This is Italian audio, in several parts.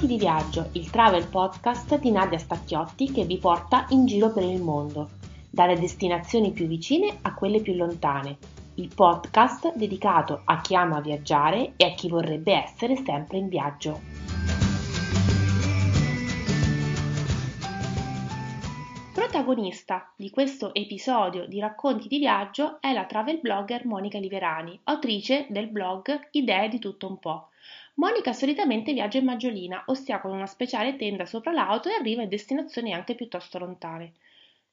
Racconti di viaggio, il travel podcast di Nadia Stacchiotti che vi porta in giro per il mondo, dalle destinazioni più vicine a quelle più lontane. Il podcast dedicato a chi ama viaggiare e a chi vorrebbe essere sempre in viaggio. Protagonista di questo episodio di Racconti di viaggio è la travel blogger Monica Liverani, autrice del blog Idee di tutto un po' Monica solitamente viaggia in maggiolina, ossia con una speciale tenda sopra l'auto e arriva in destinazioni anche piuttosto lontane.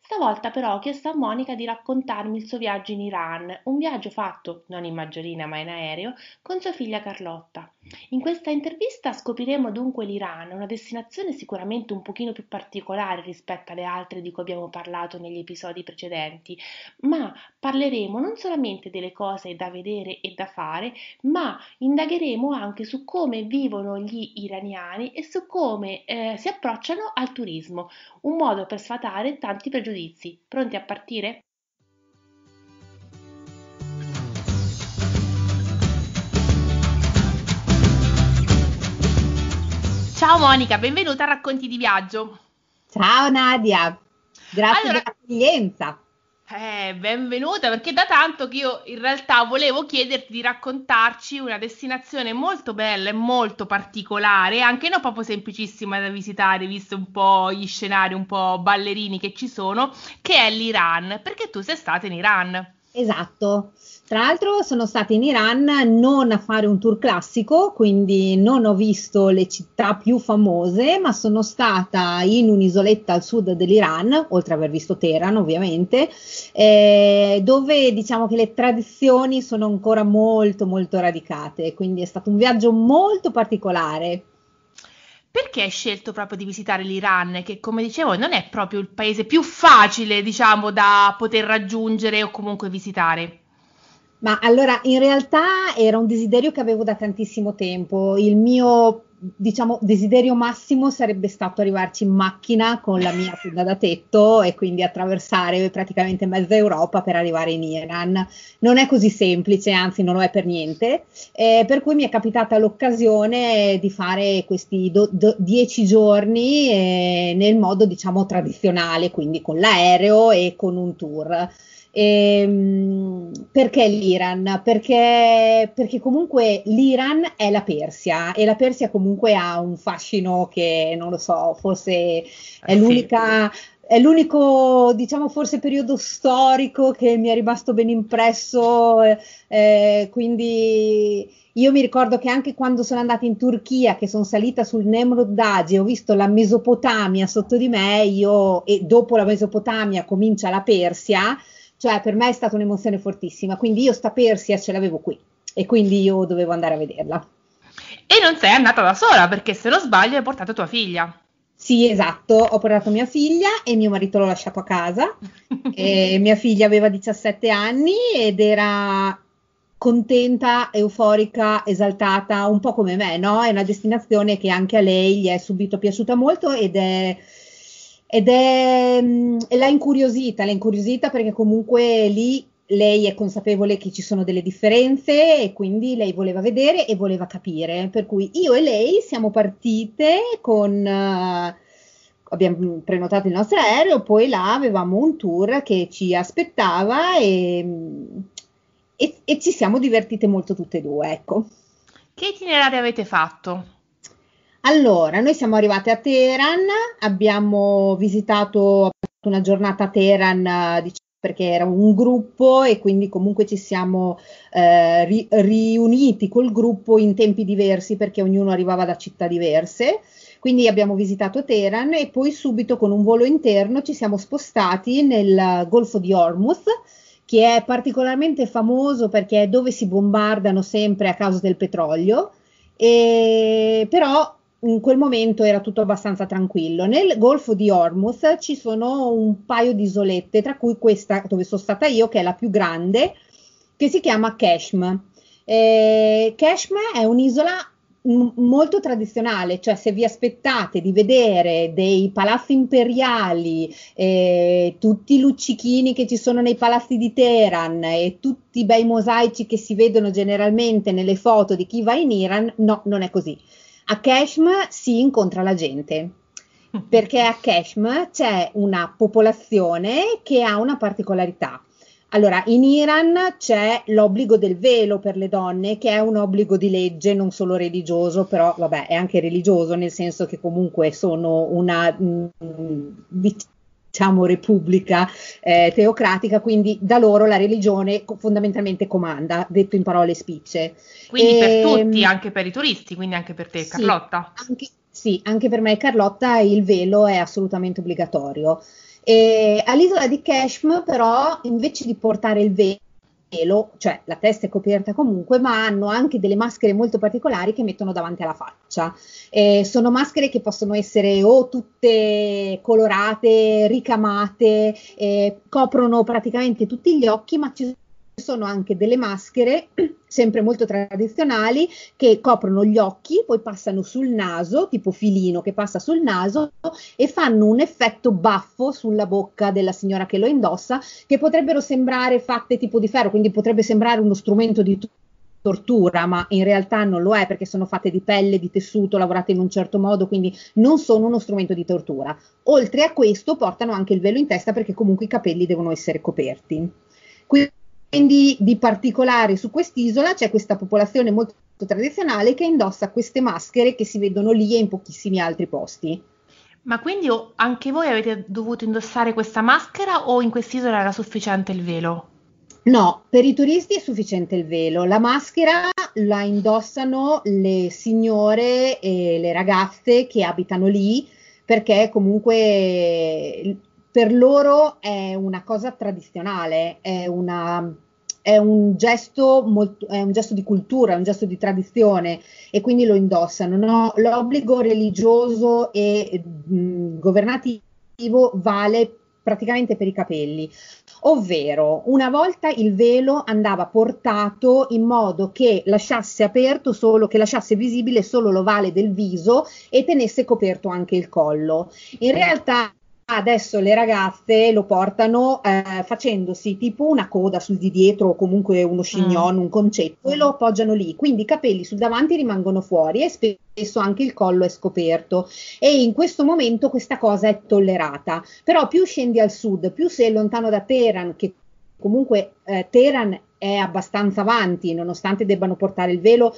Stavolta però ho chiesto a Monica di raccontarmi il suo viaggio in Iran, un viaggio fatto, non in maggiolina ma in aereo, con sua figlia Carlotta. In questa intervista scopriremo dunque l'Iran, una destinazione sicuramente un pochino più particolare rispetto alle altre di cui abbiamo parlato negli episodi precedenti, ma parleremo non solamente delle cose da vedere e da fare, ma indagheremo anche su come vivono gli iraniani e su come eh, si approcciano al turismo, un modo per sfatare tanti pregiudizi pregiudizi. Pronti a partire? Ciao Monica, benvenuta a Racconti di Viaggio. Ciao Nadia, grazie allora, per l'accoglienza. Eh, benvenuta, perché da tanto che io in realtà volevo chiederti di raccontarci una destinazione molto bella e molto particolare, anche non proprio semplicissima da visitare, visto un po' gli scenari un po' ballerini che ci sono, che è l'Iran, perché tu sei stata in Iran. Esatto. Tra l'altro sono stata in Iran non a fare un tour classico, quindi non ho visto le città più famose, ma sono stata in un'isoletta al sud dell'Iran, oltre ad aver visto Teheran ovviamente, eh, dove diciamo che le tradizioni sono ancora molto molto radicate, quindi è stato un viaggio molto particolare perché hai scelto proprio di visitare l'Iran, che come dicevo non è proprio il paese più facile, diciamo, da poter raggiungere o comunque visitare? Ma allora, in realtà era un desiderio che avevo da tantissimo tempo. Il mio diciamo, desiderio massimo sarebbe stato arrivarci in macchina con la mia tenda da tetto e quindi attraversare praticamente mezza Europa per arrivare in Iran. Non è così semplice, anzi non lo è per niente, eh, per cui mi è capitata l'occasione di fare questi do, do, dieci giorni eh, nel modo diciamo tradizionale, quindi con l'aereo e con un tour. Ehm, perché l'Iran? Perché, perché, comunque l'Iran è la Persia e la Persia comunque ha un fascino che non lo so, forse è eh, l'unica. Sì. È l'unico, diciamo, forse periodo storico che mi è rimasto ben impresso, eh, eh, quindi io mi ricordo che anche quando sono andata in Turchia, che sono salita sul Nemrod Dagi, ho visto la Mesopotamia sotto di me, io, e dopo la Mesopotamia comincia la Persia, cioè, per me è stata un'emozione fortissima, quindi io sta Persia ce l'avevo qui e quindi io dovevo andare a vederla. E non sei andata da sola, perché se non sbaglio hai portato tua figlia. Sì, esatto, ho portato mia figlia e mio marito l'ho lasciato a casa. mia figlia aveva 17 anni ed era contenta, euforica, esaltata, un po' come me, no? È una destinazione che anche a lei gli è subito piaciuta molto ed è ed è, è mm, l'ha incuriosita, l'ha incuriosita perché comunque lì lei è consapevole che ci sono delle differenze e quindi lei voleva vedere e voleva capire, per cui io e lei siamo partite con... Uh, eh, abbiamo prenotato il nostro aereo, poi là avevamo un tour che ci aspettava e, e, e ci siamo divertite molto tutte e due, ecco. Che itinerario avete fatto? Allora, noi siamo arrivati a Teheran, abbiamo visitato una giornata a Teheran, diciamo, perché era un gruppo e quindi comunque ci siamo eh, ri- riuniti col gruppo in tempi diversi perché ognuno arrivava da città diverse. Quindi abbiamo visitato Teheran e poi subito con un volo interno ci siamo spostati nel Golfo di Hormuz, che è particolarmente famoso perché è dove si bombardano sempre a causa del petrolio. E però in quel momento era tutto abbastanza tranquillo. Nel Golfo di Hormuz ci sono un paio di isolette, tra cui questa dove sono stata io, che è la più grande, che si chiama Keshm. Eh, Keshm è un'isola molto tradizionale, cioè se vi aspettate di vedere dei palazzi imperiali, eh, tutti i luccichini che ci sono nei palazzi di Teheran e tutti i bei mosaici che si vedono generalmente nelle foto di chi va in Iran, no, non è così a Keshm si incontra la gente, perché a Keshm c'è una popolazione che ha una particolarità. Allora, in Iran c'è l'obbligo del velo per le donne, che è un obbligo di legge, non solo religioso, però vabbè, è anche religioso, nel senso che comunque sono una, mm, diciamo, repubblica eh, teocratica, quindi da loro la religione fondamentalmente comanda, detto in parole spicce. Quindi e, per ehm, tutti, anche per i turisti, quindi anche per te sì, Carlotta. Anche, sì, anche per me Carlotta il velo è assolutamente obbligatorio. E all'isola di Keshm però invece di portare il velo pelo, cioè la testa è coperta comunque, ma hanno anche delle maschere molto particolari che mettono davanti alla faccia. Eh, sono maschere che possono essere o tutte colorate, ricamate, eh, coprono praticamente tutti gli occhi, ma ci sono anche delle maschere sempre molto tradizionali che coprono gli occhi, poi passano sul naso, tipo filino che passa sul naso e fanno un effetto baffo sulla bocca della signora che lo indossa, che potrebbero sembrare fatte tipo di ferro, quindi potrebbe sembrare uno strumento di tortura, ma in realtà non lo è perché sono fatte di pelle, di tessuto, lavorate in un certo modo, quindi non sono uno strumento di tortura. Oltre a questo portano anche il velo in testa perché comunque i capelli devono essere coperti. Quindi quindi di particolare su quest'isola c'è questa popolazione molto tradizionale che indossa queste maschere che si vedono lì e in pochissimi altri posti. Ma quindi anche voi avete dovuto indossare questa maschera o in quest'isola era sufficiente il velo? No, per i turisti è sufficiente il velo. La maschera la indossano le signore e le ragazze che abitano lì perché comunque per loro è una cosa tradizionale, è una è un, molto, è un gesto, di cultura, è un gesto di tradizione e quindi lo indossano. No? L'obbligo religioso e mh, governativo vale praticamente per i capelli, ovvero una volta il velo andava portato in modo che lasciasse aperto solo, che lasciasse visibile solo l'ovale del viso e tenesse coperto anche il collo. In realtà adesso le ragazze lo portano eh, facendosi tipo una coda sul di dietro o comunque uno mm. scignon, mm. un concetto e lo appoggiano lì, quindi i capelli sul davanti rimangono fuori e spesso anche il collo è scoperto e in questo momento questa cosa è tollerata, però più scendi al sud, più sei lontano da Teheran che comunque eh, Teheran è abbastanza avanti nonostante debbano portare il velo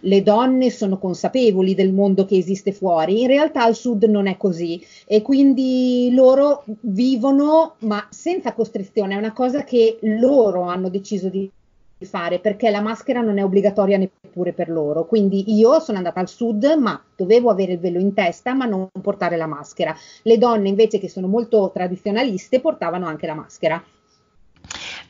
le donne sono consapevoli del mondo che esiste fuori, in realtà al sud non è così e quindi loro vivono ma senza costrizione, è una cosa che loro hanno deciso di fare perché la maschera non è obbligatoria neppure per loro. Quindi io sono andata al sud, ma dovevo avere il velo in testa, ma non portare la maschera. Le donne invece che sono molto tradizionaliste portavano anche la maschera.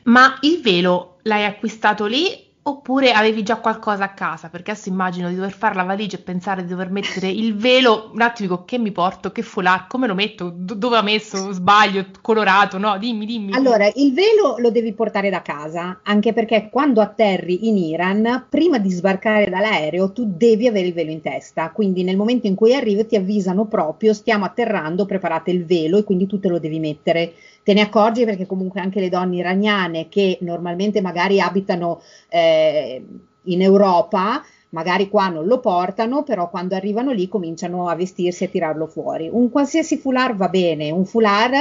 Ma il velo l'hai acquistato lì Oppure avevi già qualcosa a casa, perché adesso immagino di dover fare la valigia e pensare di dover mettere il velo, un attimo dico che mi porto, che foulard, come lo metto, Do- dove ho messo, sbaglio, colorato, no, dimmi, dimmi. Allora, il velo lo devi portare da casa, anche perché quando atterri in Iran, prima di sbarcare dall'aereo, tu devi avere il velo in testa, quindi nel momento in cui arrivi ti avvisano proprio, stiamo atterrando, preparate il velo e quindi tu te lo devi mettere te ne accorgi perché comunque anche le donne iraniane che normalmente magari abitano eh, in Europa, magari qua non lo portano, però quando arrivano lì cominciano a vestirsi e a tirarlo fuori. Un qualsiasi foulard va bene, un foulard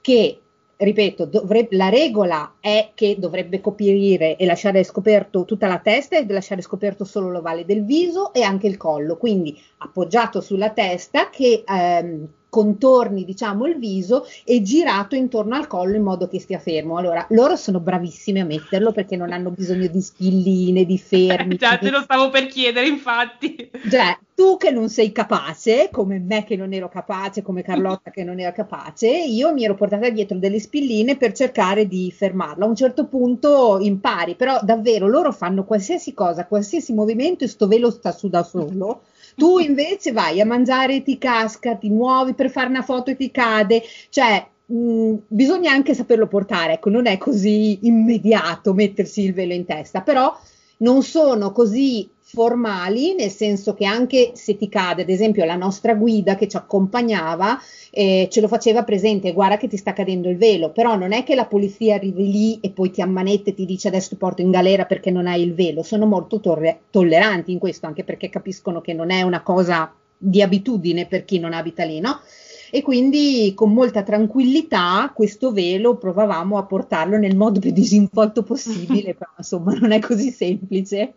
che ripeto, dovrebbe, la regola è che dovrebbe coprire e lasciare scoperto tutta la testa e lasciare scoperto solo l'ovale del viso e anche il collo, quindi appoggiato sulla testa che ehm, contorni diciamo il viso e girato intorno al collo in modo che stia fermo allora loro sono bravissime a metterlo perché non hanno bisogno di spilline di fermi già te lo stavo per chiedere infatti cioè tu che non sei capace come me che non ero capace come Carlotta che non era capace io mi ero portata dietro delle spilline per cercare di fermarla a un certo punto impari però davvero loro fanno qualsiasi cosa qualsiasi movimento e sto velo sta su da solo tu invece vai a mangiare e ti casca, ti muovi per fare una foto e ti cade, cioè mh, mm, bisogna anche saperlo portare, ecco, non è così immediato mettersi il velo in testa, però non sono così formali, nel senso che anche se ti cade, ad esempio, la nostra guida che ci accompagnava eh, ce lo faceva presente, guarda che ti sta cadendo il velo, però non è che la polizia arrivi lì e poi ti ammanette e ti dice adesso ti porto in galera perché non hai il velo, sono molto torre- tolleranti in questo, anche perché capiscono che non è una cosa di abitudine per chi non abita lì, no? e quindi con molta tranquillità questo velo provavamo a portarlo nel modo più disinvolto possibile, però insomma non è così semplice.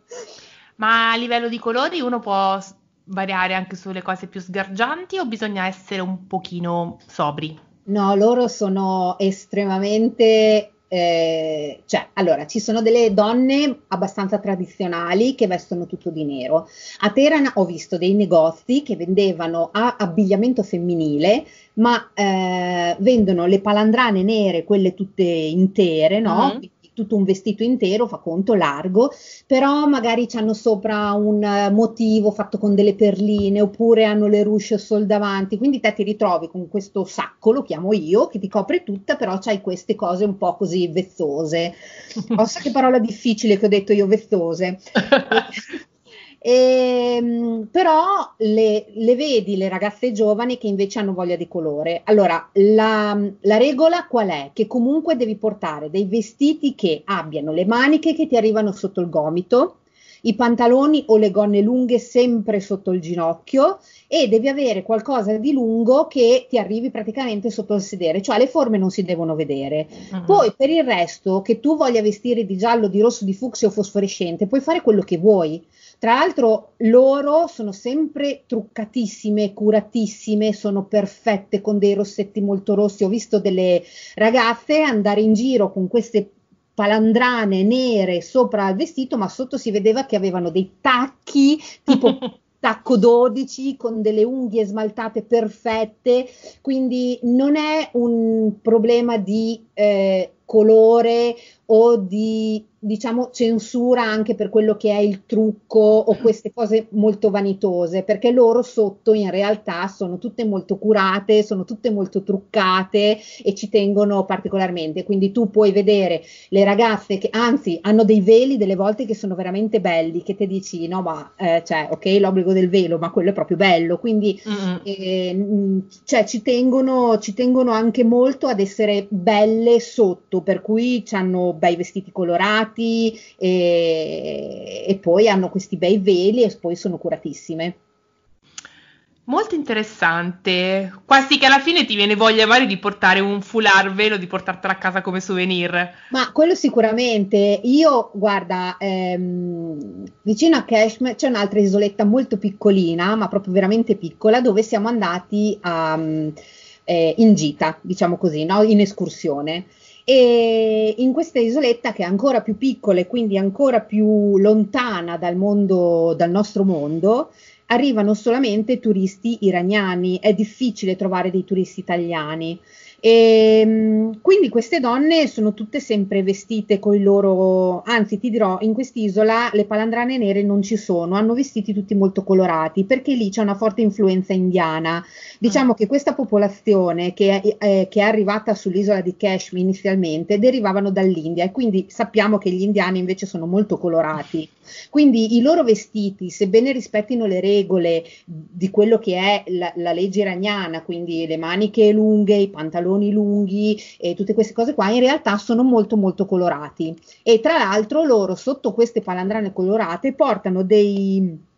Ma a livello di colori uno può variare anche sulle cose più sgargianti o bisogna essere un pochino sobri? No, loro sono estremamente... Eh, cioè, allora, ci sono delle donne abbastanza tradizionali che vestono tutto di nero. A Teheran ho visto dei negozi che vendevano abbigliamento femminile, ma eh, vendono le palandrane nere, quelle tutte intere, no? Mm-hmm tutto un vestito intero, fa conto largo, però magari hanno sopra un eh, motivo fatto con delle perline oppure hanno le rusce sol davanti, quindi te ti ritrovi con questo sacco, lo chiamo io, che ti copre tutta, però c'hai queste cose un po' così vezzose. Ossa che parola difficile che ho detto io, vezzose. E, ehm, però le, le, vedi le ragazze giovani che invece hanno voglia di colore. Allora, la, la, regola qual è? Che comunque devi portare dei vestiti che abbiano le maniche che ti arrivano sotto il gomito, i pantaloni o le gonne lunghe sempre sotto il ginocchio e devi avere qualcosa di lungo che ti arrivi praticamente sotto il sedere, cioè le forme non si devono vedere. Uh-huh. Poi per il resto, che tu voglia vestire di giallo, di rosso, di fucsia o fosforescente, puoi fare quello che vuoi. Tra l'altro loro sono sempre truccatissime, curatissime, sono perfette con dei rossetti molto rossi. Ho visto delle ragazze andare in giro con queste palandrane nere sopra il vestito, ma sotto si vedeva che avevano dei tacchi tipo tacco 12 con delle unghie smaltate perfette, quindi non è un problema di eh, colore o di diciamo, censura anche per quello che è il trucco o mm. queste cose molto vanitose, perché loro sotto in realtà sono tutte molto curate, sono tutte molto truccate e ci tengono particolarmente. Quindi tu puoi vedere le ragazze che anzi hanno dei veli delle volte che sono veramente belli, che te dici no ma eh, cioè ok l'obbligo del velo, ma quello è proprio bello. Quindi mm-hmm. eh, cioè, ci, tengono, ci tengono anche molto ad essere belle sotto, per cui hanno bei vestiti colorati curati e, e poi hanno questi bei veli e poi sono curatissime. Molto interessante, quasi che alla fine ti viene voglia magari di portare un foulard velo, di portartelo a casa come souvenir. Ma quello sicuramente, io guarda, ehm, vicino a Kashmir c'è un'altra isoletta molto piccolina, ma proprio veramente piccola, dove siamo andati a, mm, eh, in gita, diciamo così, no? in escursione e in questa isoletta che è ancora più piccola e quindi ancora più lontana dal, mondo, dal nostro mondo, arrivano solamente turisti iraniani, è difficile trovare dei turisti italiani. E, ehm, quindi queste donne sono tutte sempre vestite con i loro, anzi ti dirò, in quest'isola le palandrane nere non ci sono, hanno vestiti tutti molto colorati perché lì c'è una forte influenza indiana. Diciamo ah. che questa popolazione che è, eh, che è arrivata sull'isola di Kashmir inizialmente derivavano dall'India e quindi sappiamo che gli indiani invece sono molto colorati. Quindi i loro vestiti, sebbene rispettino le regole di quello che è la, la legge iraniana, quindi le maniche lunghe, i pantaloni lunghi e tutte queste cose qua, in realtà sono molto molto colorati. E tra l'altro loro sotto queste palandrane colorate portano dei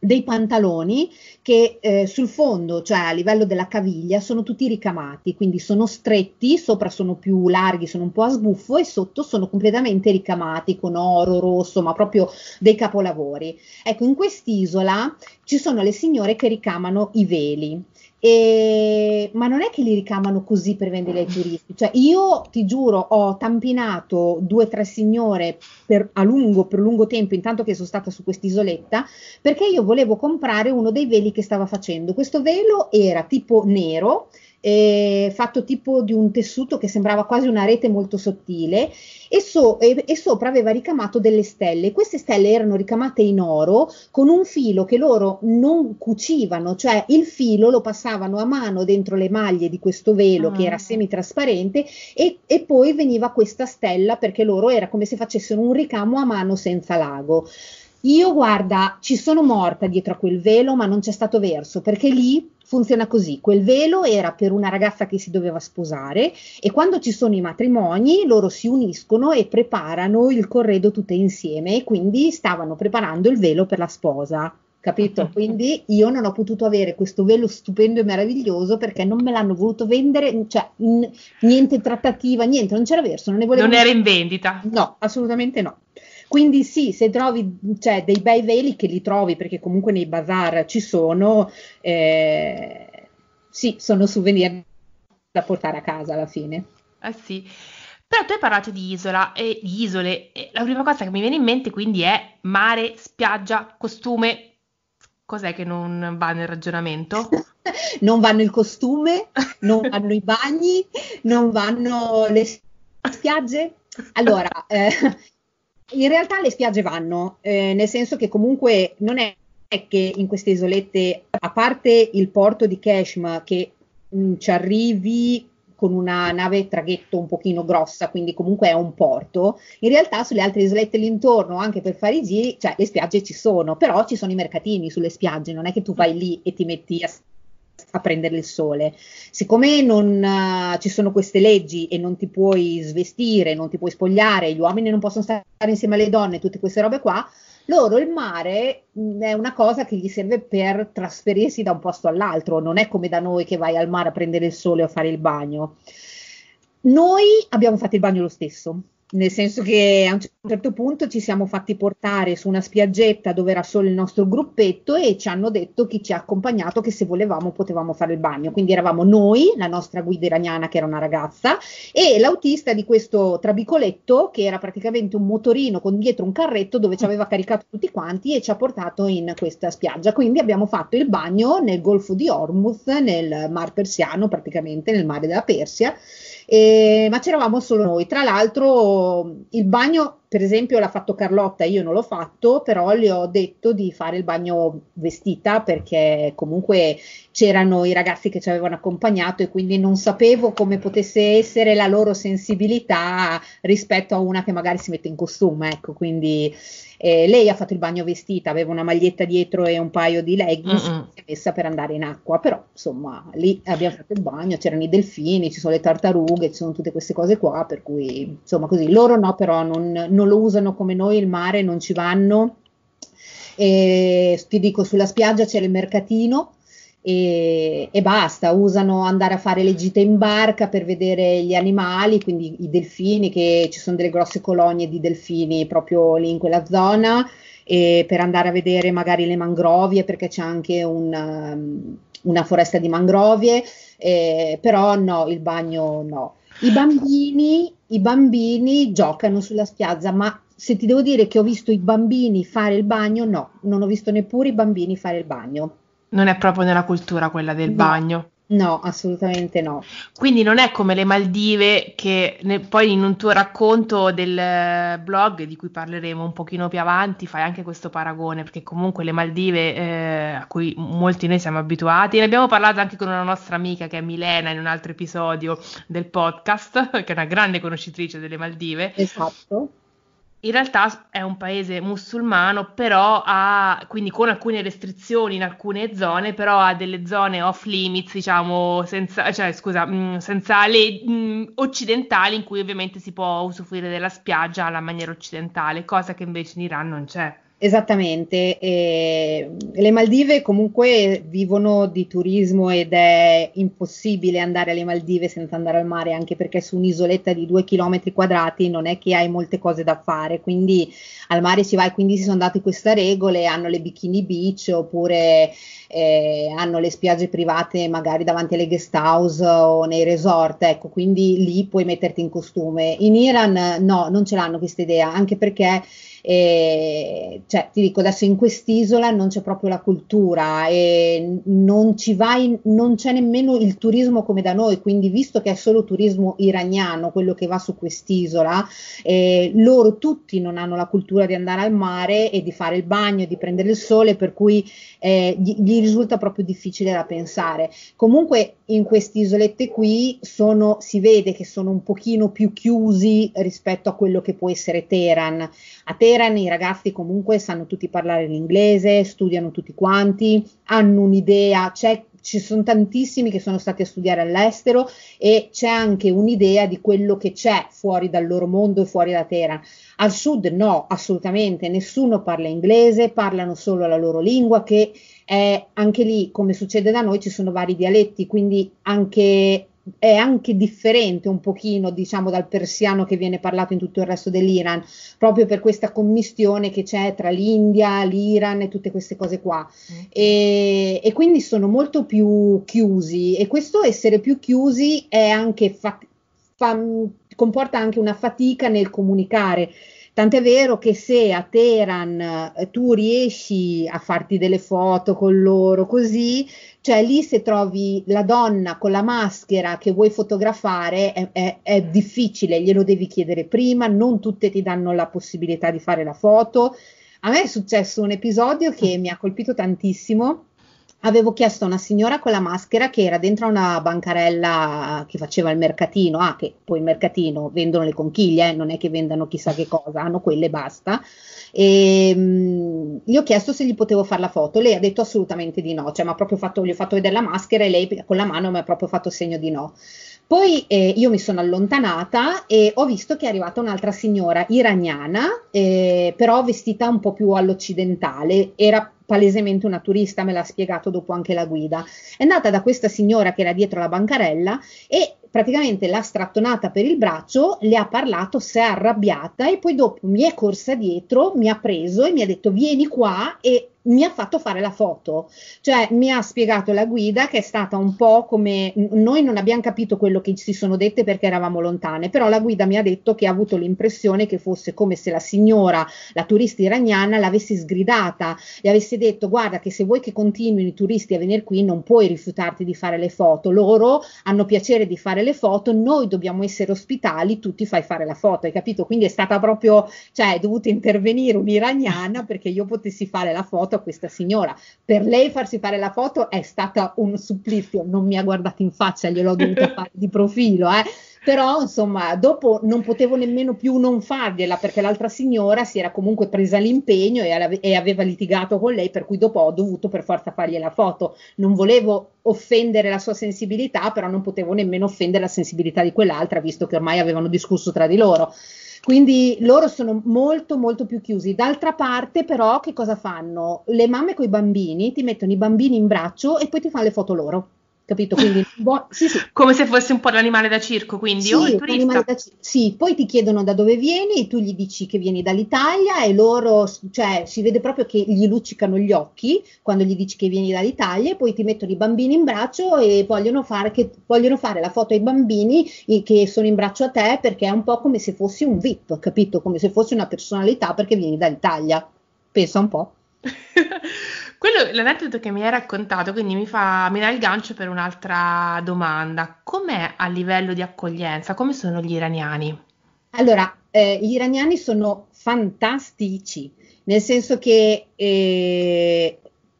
dei pantaloni che eh, sul fondo, cioè a livello della caviglia, sono tutti ricamati, quindi sono stretti, sopra sono più larghi, sono un po' a sbuffo e sotto sono completamente ricamati con oro, rosso, ma proprio dei capolavori. Ecco, in quest'isola ci sono le signore che ricamano i veli e, ma non è che li ricamano così per vendere ai mm. turisti. Cioè, io ti giuro, ho tampinato due o tre signore per, a lungo, per lungo tempo, intanto che sono stata su quest'isoletta, perché io volevo comprare uno dei veli che stava facendo. Questo velo era tipo nero eh, fatto tipo di un tessuto che sembrava quasi una rete molto sottile e, so, e, e, sopra aveva ricamato delle stelle. Queste stelle erano ricamate in oro con un filo che loro non cucivano, cioè il filo lo passavano a mano dentro le maglie di questo velo ah. che era ah. semitrasparente e, e poi veniva questa stella perché loro era come se facessero un ricamo a mano senza lago. Io guarda, ci sono morta dietro a quel velo, ma non c'è stato verso, perché lì funziona così, quel velo era per una ragazza che si doveva sposare e quando ci sono i matrimoni loro si uniscono e preparano il corredo tutte insieme e quindi stavano preparando il velo per la sposa capito? Quindi io non ho potuto avere questo velo stupendo e meraviglioso perché non me l'hanno voluto vendere, cioè n- niente trattativa, niente, non c'era verso, non ne volevo. Non era in vendita? No, assolutamente no. Quindi sì, se trovi cioè, dei bei veli che li trovi, perché comunque nei bazar ci sono, eh, sì, sono souvenir da portare a casa alla fine. Ah sì. Però tu hai parlato di isola e di isole. E la prima cosa che mi viene in mente quindi è mare, spiaggia, costume. Cos'è che non va nel ragionamento? non vanno il costume, non vanno i bagni, non vanno le spiagge. Allora, eh, in realtà le spiagge vanno, eh, nel senso che comunque non è che in queste isolette, a parte il porto di Keshm, che mh, mm, ci arrivi con una nave traghetto un pochino grossa, quindi comunque è un porto. In realtà sulle altre isolette l'intorno, anche per fare i giri, cioè le spiagge ci sono, però ci sono i mercatini sulle spiagge, non è che tu vai lì e ti metti a a prendere il sole. Siccome non, uh, ci sono queste leggi e non ti puoi svestire, non ti puoi spogliare, gli uomini non possono stare insieme alle donne, tutte queste robe qua, loro il mare mh, mm, è una cosa che gli serve per trasferirsi da un posto all'altro, non è come da noi che vai al mare a prendere il sole o a fare il bagno. Noi abbiamo fatto il bagno lo stesso, nel senso che a un certo punto ci siamo fatti portare su una spiaggetta dove era solo il nostro gruppetto e ci hanno detto chi ci ha accompagnato che se volevamo potevamo fare il bagno. Quindi eravamo noi, la nostra guida iraniana che era una ragazza e l'autista di questo trabicoletto che era praticamente un motorino con dietro un carretto dove ci aveva caricato tutti quanti e ci ha portato in questa spiaggia. Quindi abbiamo fatto il bagno nel Golfo di Hormuz, nel Mar Persiano, praticamente nel mare della Persia e, ma c'eravamo solo noi. Tra l'altro il bagno per esempio l'ha fatto Carlotta, io non l'ho fatto, però le ho detto di fare il bagno vestita perché comunque c'erano i ragazzi che ci avevano accompagnato e quindi non sapevo come potesse essere la loro sensibilità rispetto a una che magari si mette in costume, ecco, quindi eh, lei ha fatto il bagno vestita, aveva una maglietta dietro e un paio di leggings, mm-hmm. si è messa per andare in acqua, però insomma lì abbiamo fatto il bagno, c'erano i delfini, ci sono le tartarughe, ci sono tutte queste cose qua, per cui insomma così, loro no però non non lo usano come noi il mare, non ci vanno. E, ti dico, sulla spiaggia c'è il mercatino e, e, basta, usano andare a fare le gite in barca per vedere gli animali, quindi i delfini, che ci sono delle grosse colonie di delfini proprio lì in quella zona, e per andare a vedere magari le mangrovie, perché c'è anche un, um, una foresta di mangrovie, eh, però no, il bagno no. I bambini, I bambini giocano sulla spiaggia, ma se ti devo dire che ho visto i bambini fare il bagno, no, non ho visto neppure i bambini fare il bagno. Non è proprio nella cultura quella del no. bagno. No, assolutamente no. Quindi non è come le Maldive che ne, poi in un tuo racconto del eh, blog di cui parleremo un pochino più avanti fai anche questo paragone, perché comunque le Maldive eh, a cui molti noi siamo abituati, ne abbiamo parlato anche con una nostra amica che è Milena in un altro episodio del podcast, che è una grande conoscitrice delle Maldive. Esatto in realtà è un paese musulmano, però ha, quindi con alcune restrizioni in alcune zone, però ha delle zone off limits, diciamo, senza, cioè, scusa, mh, mm, senza le mh, mm, occidentali, in cui ovviamente si può usufruire della spiaggia alla maniera occidentale, cosa che invece in Iran non c'è. Esattamente, eh, le Maldive comunque vivono di turismo ed è impossibile andare alle Maldive senza andare al mare, anche perché su un'isoletta di due chilometri quadrati non è che hai molte cose da fare, quindi al mare si va e quindi si sono date queste regole, hanno le bikini beach oppure eh, hanno le spiagge private magari davanti alle guest house o nei resort, ecco, quindi lì puoi metterti in costume. In Iran no, non ce l'hanno questa idea, anche perché... E, cioè, ti dico adesso in quest'isola non c'è proprio la cultura e non ci vai, non c'è nemmeno il turismo come da noi, quindi visto che è solo turismo iraniano quello che va su quest'isola, eh, loro tutti non hanno la cultura di andare al mare e di fare il bagno, di prendere il sole, per cui eh, gli, gli risulta proprio difficile da pensare. Comunque in queste isolette qui sono, si vede che sono un pochino più chiusi rispetto a quello che può essere Teheran. A Teheran moderni, i ragazzi comunque sanno tutti parlare l'inglese, studiano tutti quanti, hanno un'idea, c'è ci sono tantissimi che sono stati a studiare all'estero e c'è anche un'idea di quello che c'è fuori dal loro mondo e fuori da Teheran. Al sud no, assolutamente, nessuno parla inglese, parlano solo la loro lingua che è anche lì, come succede da noi, ci sono vari dialetti, quindi anche è anche differente un pochino, diciamo, dal persiano che viene parlato in tutto il resto dell'Iran, proprio per questa commistione che c'è tra l'India, l'Iran e tutte queste cose qua. E, e quindi sono molto più chiusi e questo essere più chiusi anche fa, fa, comporta anche una fatica nel comunicare Tant'è vero che se a Teheran eh, tu riesci a farti delle foto con loro così, cioè lì se trovi la donna con la maschera che vuoi fotografare è, è, è difficile, glielo devi chiedere prima, non tutte ti danno la possibilità di fare la foto. A me è successo un episodio che mi ha colpito tantissimo avevo chiesto a una signora con la maschera che era dentro una bancarella che faceva il mercatino, ah che poi il mercatino vendono le conchiglie, eh, non è che vendano chissà che cosa, hanno quelle e basta, e, ehm, mh, gli ho chiesto se gli potevo fare la foto, lei ha detto assolutamente di no, cioè mi ha proprio fatto, gli ho fatto vedere la maschera e lei con la mano mi ha proprio fatto segno di no. Poi eh, io mi sono allontanata e ho visto che è arrivata un'altra signora iraniana, eh, però vestita un po' più all'occidentale, era palesemente una turista, me l'ha spiegato dopo anche la guida. È andata da questa signora che era dietro la bancarella e praticamente l'ha strattonata per il braccio, le ha parlato, si è arrabbiata e poi dopo mi è corsa dietro, mi ha preso e mi ha detto vieni qua e mi ha fatto fare la foto, cioè mi ha spiegato la guida che è stata un po' come noi non abbiamo capito quello che si sono dette perché eravamo lontane, però la guida mi ha detto che ha avuto l'impressione che fosse come se la signora, la turista iraniana, l'avesse sgridata e avesse detto guarda che se vuoi che continuino i turisti a venire qui non puoi rifiutarti di fare le foto, loro hanno piacere di fare le foto, noi dobbiamo essere ospitali, tu ti fai fare la foto, hai capito? Quindi è stata proprio, cioè è dovuta intervenire un'iraniana perché io potessi fare la foto a questa signora. Per lei farsi fare la foto è stata un supplizio, non mi ha guardato in faccia, gliel'ho dovuta fare di profilo, eh però insomma dopo non potevo nemmeno più non fargliela perché l'altra signora si era comunque presa l'impegno e, e, aveva litigato con lei per cui dopo ho dovuto per forza fargliela foto non volevo offendere la sua sensibilità però non potevo nemmeno offendere la sensibilità di quell'altra visto che ormai avevano discusso tra di loro quindi loro sono molto molto più chiusi. D'altra parte però che cosa fanno? Le mamme con i bambini ti mettono i bambini in braccio e poi ti fanno le foto loro capito? Quindi, buon... sì, sì. Come se fosse un po' l'animale da circo, quindi. Sì, oh, da... sì, poi ti chiedono da dove vieni e tu gli dici che vieni dall'Italia e loro, cioè, si vede proprio che gli luccicano gli occhi quando gli dici che vieni dall'Italia e poi ti mettono i bambini in braccio e vogliono fare, che, vogliono fare la foto ai bambini che sono in braccio a te perché è un po' come se fossi un VIP, capito? Come se fossi una personalità perché vieni dall'Italia. Pensa un po'. Quello, l'aneddoto che mi hai raccontato, quindi mi, fa, mi dà il gancio per un'altra domanda. Com'è a livello di accoglienza? Come sono gli iraniani? Allora, eh, gli iraniani sono fantastici, nel senso che eh,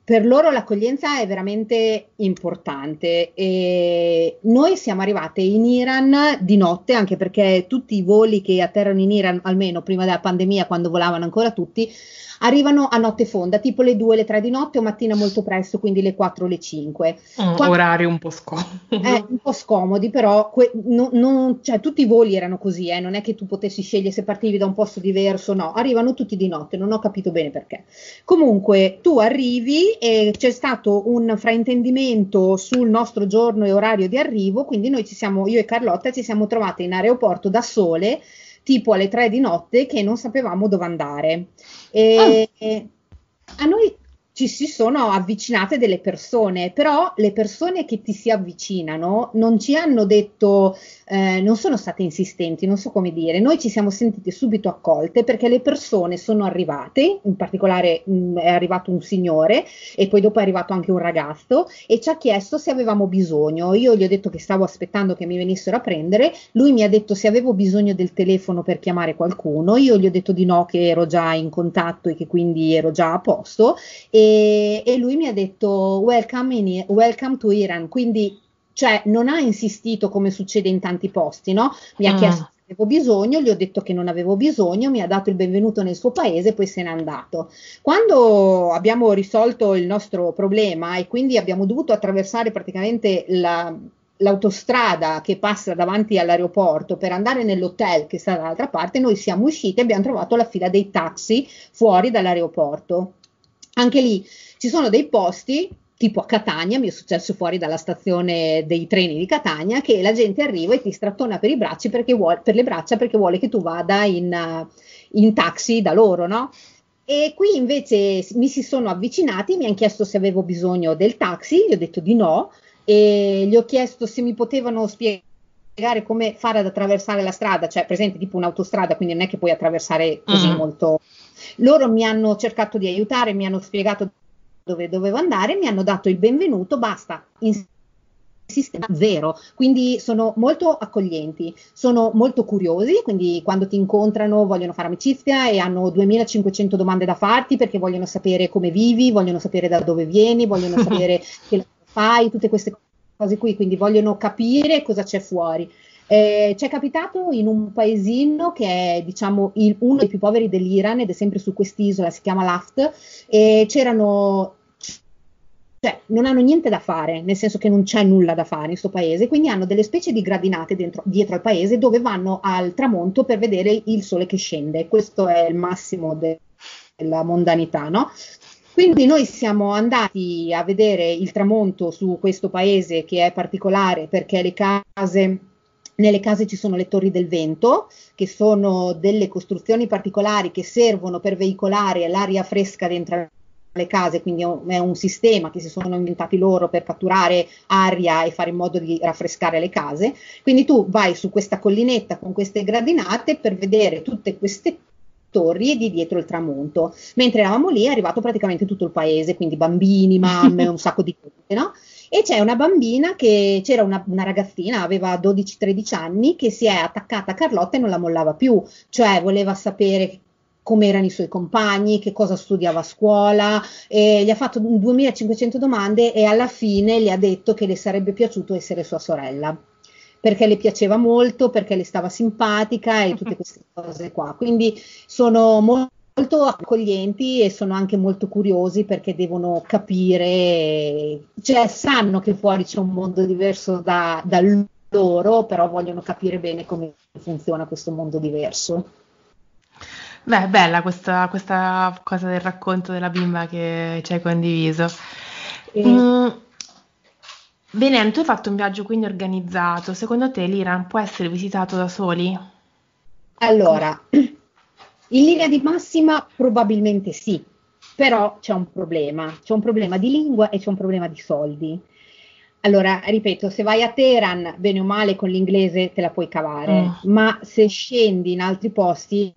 per loro l'accoglienza è veramente importante e noi siamo arrivate in Iran di notte anche perché tutti i voli che atterrano in Iran, almeno prima della pandemia quando volavano ancora tutti, arrivano a notte fonda, tipo le 2, le 3 di notte o mattina molto presto, quindi le 4, le 5. Un quando... Orari un po' scomodo. Eh, un po' scomodi, però que... no, no, cioè, tutti i voli erano così, eh, non è che tu potessi scegliere se partivi da un posto diverso, no, arrivano tutti di notte, non ho capito bene perché. Comunque tu arrivi e c'è stato un fraintendimento sul nostro giorno e orario di arrivo, quindi noi ci siamo, io e Carlotta ci siamo trovate in aeroporto da sole, tipo alle tre di notte, che non sapevamo dove andare. E oh. a noi ci si sono avvicinate delle persone, però le persone che ti si avvicinano non ci hanno detto, eh, non sono state insistenti, non so come dire, noi ci siamo sentite subito accolte perché le persone sono arrivate, in particolare mh, mm, è arrivato un signore e poi dopo è arrivato anche un ragazzo e ci ha chiesto se avevamo bisogno, io gli ho detto che stavo aspettando che mi venissero a prendere, lui mi ha detto se avevo bisogno del telefono per chiamare qualcuno, io gli ho detto di no, che ero già in contatto e che quindi ero già a posto. E e, lui mi ha detto welcome, in, welcome to Iran, quindi cioè non ha insistito come succede in tanti posti, no? Mi ha ah. chiesto se avevo bisogno, gli ho detto che non avevo bisogno, mi ha dato il benvenuto nel suo paese, poi se n'è andato. Quando abbiamo risolto il nostro problema e quindi abbiamo dovuto attraversare praticamente la, l'autostrada che passa davanti all'aeroporto per andare nell'hotel che sta dall'altra parte, noi siamo usciti e abbiamo trovato la fila dei taxi fuori dall'aeroporto anche lì ci sono dei posti tipo a Catania, mi è successo fuori dalla stazione dei treni di Catania, che la gente arriva e ti strattona per, vuole, per le braccia perché vuole che tu vada in, eh, in taxi da loro, no? E qui invece mi si sono avvicinati, mi hanno chiesto se avevo bisogno del taxi, gli ho detto di no e gli ho chiesto se mi potevano spiegare come fare ad attraversare la strada, cioè presente tipo un'autostrada, quindi non è che puoi attraversare così mm. molto loro mi hanno cercato di aiutare, mi hanno spiegato dove dovevo andare, mi hanno dato il benvenuto, basta. In sistema zero, quindi sono molto accoglienti, sono molto curiosi, quindi quando ti incontrano vogliono fare amicizia e hanno 2500 domande da farti perché vogliono sapere come vivi, vogliono sapere da dove vieni, vogliono sapere che fai, tutte queste cose qui, quindi vogliono capire cosa c'è fuori. Eh, ci è capitato in un paesino che è diciamo, il, uno dei più poveri dell'Iran ed è sempre su quest'isola, si chiama Laft, e c'erano cioè non hanno niente da fare, nel senso che non c'è nulla da fare in questo paese, quindi hanno delle specie di gradinate dentro, dietro al paese dove vanno al tramonto per vedere il sole che scende, questo è il massimo de- della mondanità, no? Quindi noi siamo andati a vedere il tramonto su questo paese che è particolare perché le case nelle case ci sono le torri del vento, che sono delle costruzioni particolari che servono per veicolare l'aria fresca dentro le case, quindi è un, sistema che si sono inventati loro per catturare aria e fare in modo di raffrescare le case. Quindi tu vai su questa collinetta con queste gradinate per vedere tutte queste torri di dietro il tramonto. Mentre eravamo lì è arrivato praticamente tutto il paese, quindi bambini, mamme, un sacco di cose, no? E c'è una bambina che c'era una, una ragazzina, aveva 12-13 anni, che si è attaccata a Carlotta e non la mollava più, cioè voleva sapere come erano i suoi compagni, che cosa studiava a scuola, e gli ha fatto 2500 domande e alla fine le ha detto che le sarebbe piaciuto essere sua sorella perché le piaceva molto, perché le stava simpatica e tutte queste cose qua. Quindi sono molto molto accoglienti e sono anche molto curiosi perché devono capire, cioè sanno che fuori c'è un mondo diverso da, da loro, però vogliono capire bene come funziona questo mondo diverso. Beh, bella questa, questa, cosa del racconto della bimba che ci hai condiviso. E... Mm. Bene, tu hai fatto un viaggio quindi organizzato. Secondo te l'Iran può essere visitato da soli? Allora, In linea di massima probabilmente sì, però c'è un problema, c'è un problema di lingua e c'è un problema di soldi. Allora, ripeto, se vai a Teheran, bene o male, con l'inglese te la puoi cavare, oh. ma se scendi in altri posti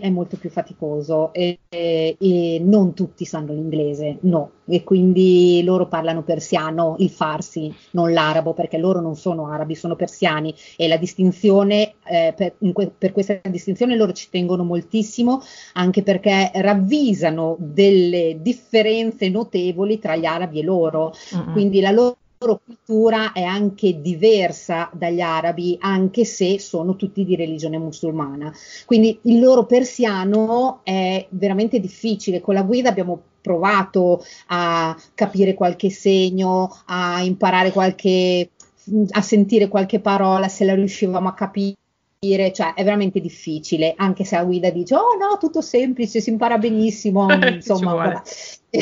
è molto più faticoso e, e, non tutti sanno l'inglese, no, e quindi loro parlano persiano, il farsi, non l'arabo, perché loro non sono arabi, sono persiani e la distinzione, eh, per, que- per, questa distinzione loro ci tengono moltissimo, anche perché ravvisano delle differenze notevoli tra gli arabi e loro, uh-huh. quindi la loro loro cultura è anche diversa dagli arabi, anche se sono tutti di religione musulmana. Quindi il loro persiano è veramente difficile. Con la guida abbiamo provato a capire qualche segno, a imparare qualche, a sentire qualche parola, se la riuscivamo a capire cioè è veramente difficile, anche se la guida dice oh no, tutto semplice, si impara benissimo, insomma.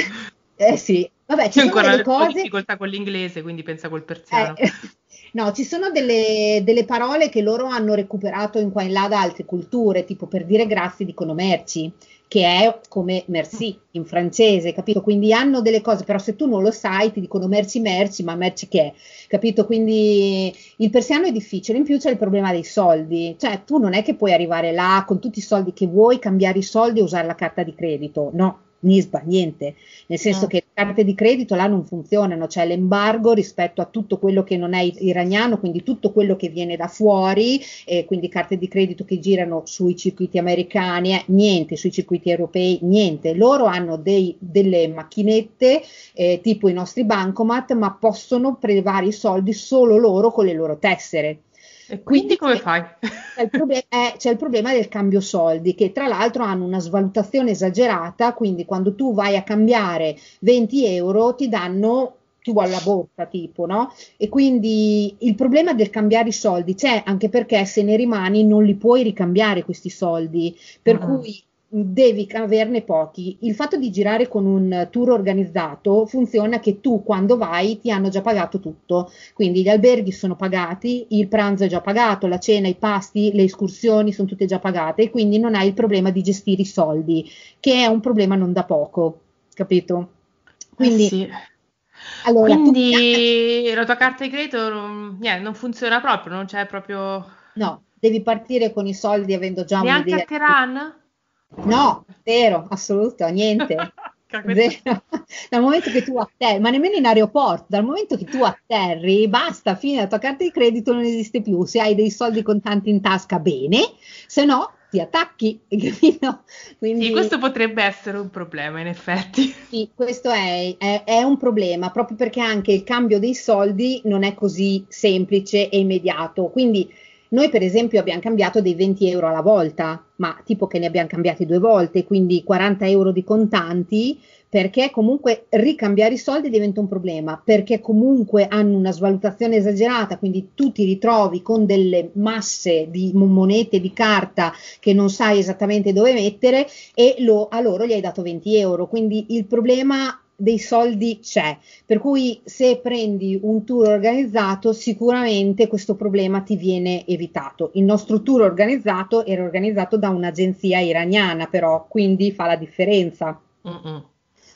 eh sì, Vabbè, ci Io sono delle cose... difficoltà con l'inglese, quindi pensa col persiano. Eh, no, ci sono delle, delle, parole che loro hanno recuperato in qua e in là da altre culture, tipo per dire grazie dicono merci, che è come merci in francese, capito? Quindi hanno delle cose, però se tu non lo sai ti dicono merci merci, ma merci che è, capito? Quindi il persiano è difficile, in più c'è il problema dei soldi, cioè tu non è che puoi arrivare là con tutti i soldi che vuoi, cambiare i soldi e usare la carta di credito, no, NISBA, niente, nel senso eh. che le carte di credito là non funzionano, c'è cioè l'embargo rispetto a tutto quello che non è iraniano, quindi tutto quello che viene da fuori, eh, quindi carte di credito che girano sui circuiti americani, eh, niente, sui circuiti europei, niente. Loro hanno dei, delle macchinette eh, tipo i nostri bancomat, ma possono prelevare i soldi solo loro con le loro tessere. E quindi, quindi come fai? C'è il, problema, eh, c'è il, problema, del cambio soldi, che tra l'altro hanno una svalutazione esagerata, quindi quando tu vai a cambiare 20 euro ti danno più alla bocca, tipo, no? E quindi il problema del cambiare i soldi c'è anche perché se ne rimani non li puoi ricambiare questi soldi, per ah. cui devi averne pochi. Il fatto di girare con un tour organizzato funziona che tu quando vai ti hanno già pagato tutto, quindi gli alberghi sono pagati, il pranzo è già pagato, la cena, i pasti, le escursioni sono tutte già pagate, quindi non hai il problema di gestire i soldi, che è un problema non da poco, capito? Quindi eh sì. Allora, Quindi tu... la tua carta di credito non, niente, non funziona proprio, non c'è proprio... No, devi partire con i soldi avendo già Neanche un'idea. Neanche a Teheran? No, zero, assoluto, niente. Zero. dal momento che tu atterri, ma nemmeno in aeroporto, dal momento che tu atterri, basta, fine, la tua carta di credito non esiste più, se hai dei soldi contanti in tasca, bene, se no ti attacchi, capito? Quindi, sì, questo potrebbe essere un problema in effetti. Sì, questo è, è, è, un problema, proprio perché anche il cambio dei soldi non è così semplice e immediato, quindi noi per esempio abbiamo cambiato dei 20 euro alla volta, ma tipo che ne abbiamo cambiati due volte, quindi 40 euro di contanti, perché comunque ricambiare i soldi diventa un problema, perché comunque hanno una svalutazione esagerata, quindi tu ti ritrovi con delle masse di monete di carta che non sai esattamente dove mettere e lo, a loro gli hai dato 20 euro, quindi il problema dei soldi c'è, per cui se prendi un tour organizzato sicuramente questo problema ti viene evitato. Il nostro tour organizzato era organizzato da un'agenzia iraniana però, quindi fa la differenza. Mm-mm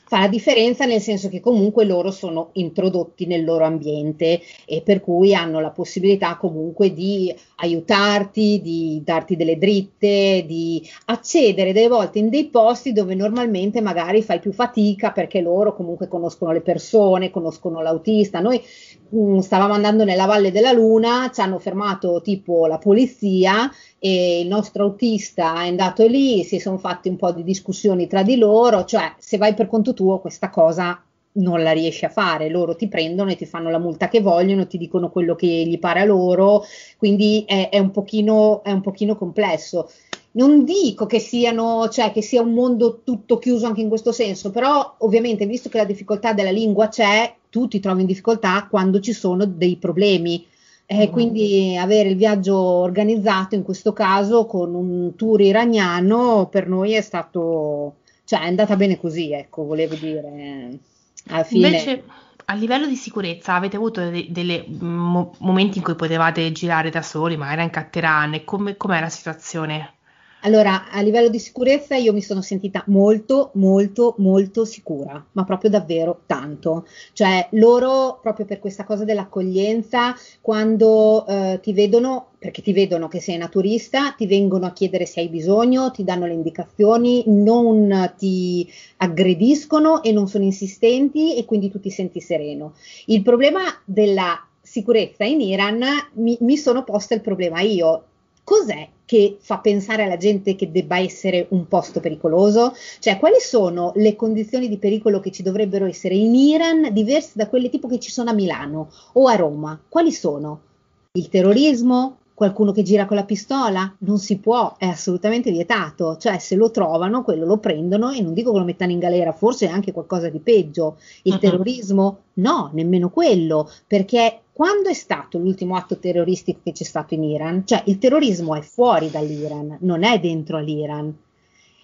fa la differenza nel senso che comunque loro sono introdotti nel loro ambiente e per cui hanno la possibilità comunque di aiutarti, di darti delle dritte, di accedere delle volte in dei posti dove normalmente magari fai più fatica perché loro comunque conoscono le persone, conoscono l'autista. Noi mh, mm, stavamo andando nella Valle della Luna, ci hanno fermato tipo la polizia e il nostro autista è andato lì, si sono fatti un po' di discussioni tra di loro, cioè se vai per conto tuo questa cosa non la riesci a fare, loro ti prendono e ti fanno la multa che vogliono, ti dicono quello che gli pare a loro, quindi è, è, un, pochino, è un, pochino, complesso. Non dico che, siano, cioè, che sia un mondo tutto chiuso anche in questo senso, però ovviamente visto che la difficoltà della lingua c'è, tu ti trovi in difficoltà quando ci sono dei problemi. Eh, mm. Quindi avere il viaggio organizzato in questo caso con un tour iraniano per noi è stato cioè, è andata bene così, ecco, volevo dire. Alla fine... Invece, a livello di sicurezza, avete avuto dei de- mo- momenti in cui potevate girare da soli, magari anche a Teheran? Come, com'è la situazione? Allora, a livello di sicurezza io mi sono sentita molto, molto, molto sicura, ma proprio davvero tanto. Cioè, loro, proprio per questa cosa dell'accoglienza, quando eh, ti vedono, perché ti vedono che sei una turista, ti vengono a chiedere se hai bisogno, ti danno le indicazioni, non ti aggrediscono e non sono insistenti e quindi tu ti senti sereno. Il problema della sicurezza in Iran mi, mi sono posta il problema io cos'è che fa pensare alla gente che debba essere un posto pericoloso? Cioè, quali sono le condizioni di pericolo che ci dovrebbero essere in Iran diverse da quelle tipo che ci sono a Milano o a Roma? Quali sono? Il terrorismo, qualcuno che gira con la pistola? Non si può, è assolutamente vietato, cioè se lo trovano, quello lo prendono e non dico che lo mettano in galera, forse è anche qualcosa di peggio. Il uh-huh. terrorismo? No, nemmeno quello, perché quando è stato l'ultimo atto terroristico che c'è stato in Iran? Cioè il terrorismo è fuori dall'Iran, non è dentro all'Iran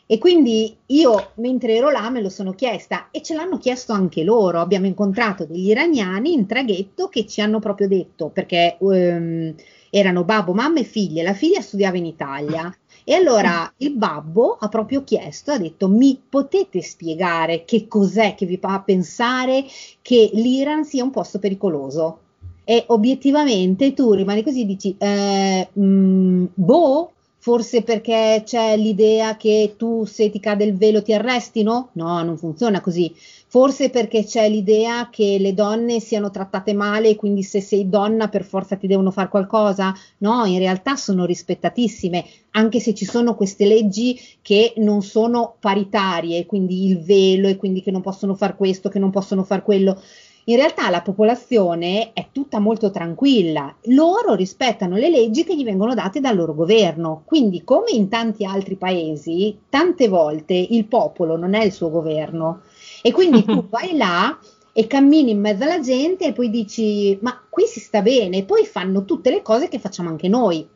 e quindi io, mentre ero là, me lo sono chiesta e ce l'hanno chiesto anche loro. Abbiamo incontrato degli iraniani in traghetto che ci hanno proprio detto, perché um, erano babbo, mamma e figlia, la figlia studiava in Italia. E allora il babbo ha proprio chiesto, ha detto, mi potete spiegare che cos'è che vi fa pensare che l'Iran sia un posto pericoloso? E obiettivamente tu rimani così e dici, eh, mh, mm, boh, forse perché c'è l'idea che tu se ti cade il velo ti arrestino? No, non funziona così. Forse perché c'è l'idea che le donne siano trattate male e quindi se sei donna per forza ti devono fare qualcosa? No, in realtà sono rispettatissime, anche se ci sono queste leggi che non sono paritarie, quindi il velo e quindi che non possono fare questo, che non possono fare quello. In realtà la popolazione è tutta molto tranquilla, loro rispettano le leggi che gli vengono date dal loro governo, quindi come in tanti altri paesi, tante volte il popolo non è il suo governo e quindi tu vai là e cammini in mezzo alla gente e poi dici ma qui si sta bene, e poi fanno tutte le cose che facciamo anche noi,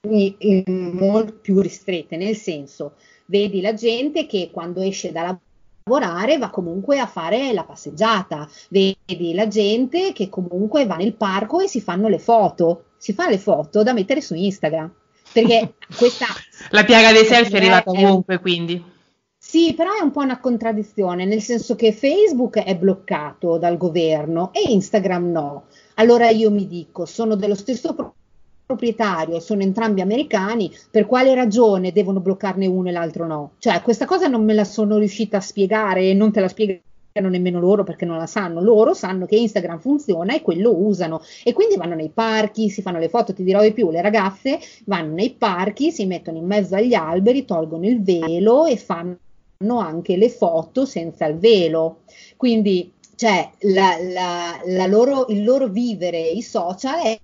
quindi eh, molto più ristrette, nel senso vedi la gente che quando esce dalla lavorare va comunque a fare la passeggiata, vedi la gente che comunque va nel parco e si fanno le foto, si fa le foto da mettere su Instagram. Perché questa la piaga dei selfie è arrivata ovunque, quindi. Sì, però è un po' una contraddizione, nel senso che Facebook è bloccato dal governo e Instagram no. Allora io mi dico, sono dello stesso proprietario sono entrambi americani, per quale ragione devono bloccarne uno e l'altro no? Cioè, questa cosa non me la sono riuscita a spiegare e non te la spiego nemmeno loro perché non la sanno, loro sanno che Instagram funziona e quello usano e quindi vanno nei parchi, si fanno le foto, ti dirò di più, le ragazze vanno nei parchi, si mettono in mezzo agli alberi, tolgono il velo e fanno anche le foto senza il velo. Quindi cioè, la, la, la loro, il loro vivere i social è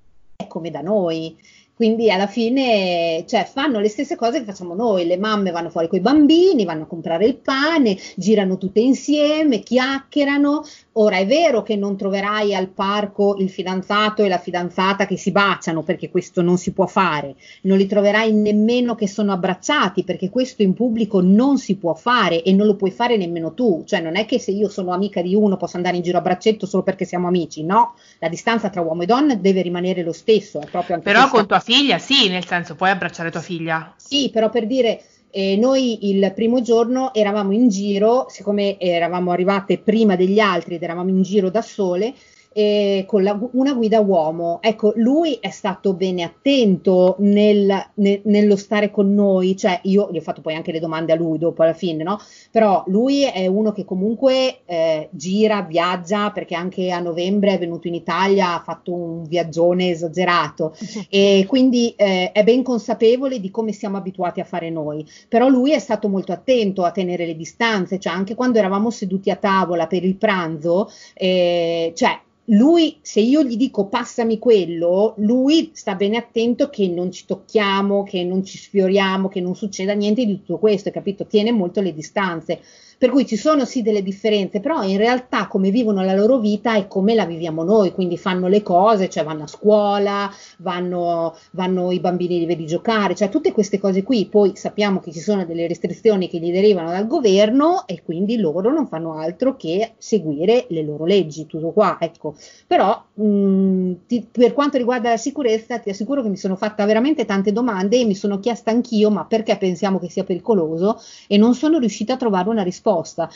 come da noi quindi alla fine cioè, fanno le stesse cose che facciamo noi, le mamme vanno fuori con i bambini, vanno a comprare il pane, girano tutte insieme, chiacchierano. Ora è vero che non troverai al parco il fidanzato e la fidanzata che si baciano perché questo non si può fare, non li troverai nemmeno che sono abbracciati perché questo in pubblico non si può fare e non lo puoi fare nemmeno tu, cioè non è che se io sono amica di uno posso andare in giro a braccetto solo perché siamo amici, no, la distanza tra uomo e donna deve rimanere lo stesso, è proprio anche Però con tua figlia, sì, nel senso puoi abbracciare tua figlia. Sì, però per dire, eh, noi il primo giorno eravamo in giro, siccome eravamo arrivate prima degli altri ed eravamo in giro da sole, eh, con la, una guida uomo. Ecco, lui è stato bene attento nel, ne, nello stare con noi, cioè io gli ho fatto poi anche le domande a lui dopo alla fine, no? Però lui è uno che comunque eh, gira, viaggia, perché anche a novembre è venuto in Italia, ha fatto un viaggione esagerato e quindi eh, è ben consapevole di come siamo abituati a fare noi. Però lui è stato molto attento a tenere le distanze, cioè anche quando eravamo seduti a tavola per il pranzo, eh, cioè lui, se io gli dico passami quello, lui sta bene attento che non ci tocchiamo, che non ci sfioriamo, che non succeda niente di tutto questo, capito? Tiene molto le distanze. Per cui ci sono sì delle differenze, però in realtà come vivono la loro vita è come la viviamo noi, quindi fanno le cose, cioè vanno a scuola, vanno, vanno i bambini li vedi giocare, cioè tutte queste cose qui. Poi sappiamo che ci sono delle restrizioni che gli derivano dal governo e quindi loro non fanno altro che seguire le loro leggi, tutto qua, ecco. Però mh, mm, ti, per quanto riguarda la sicurezza ti assicuro che mi sono fatta veramente tante domande e mi sono chiesta anch'io ma perché pensiamo che sia pericoloso e non sono riuscita a trovare una risposta risposta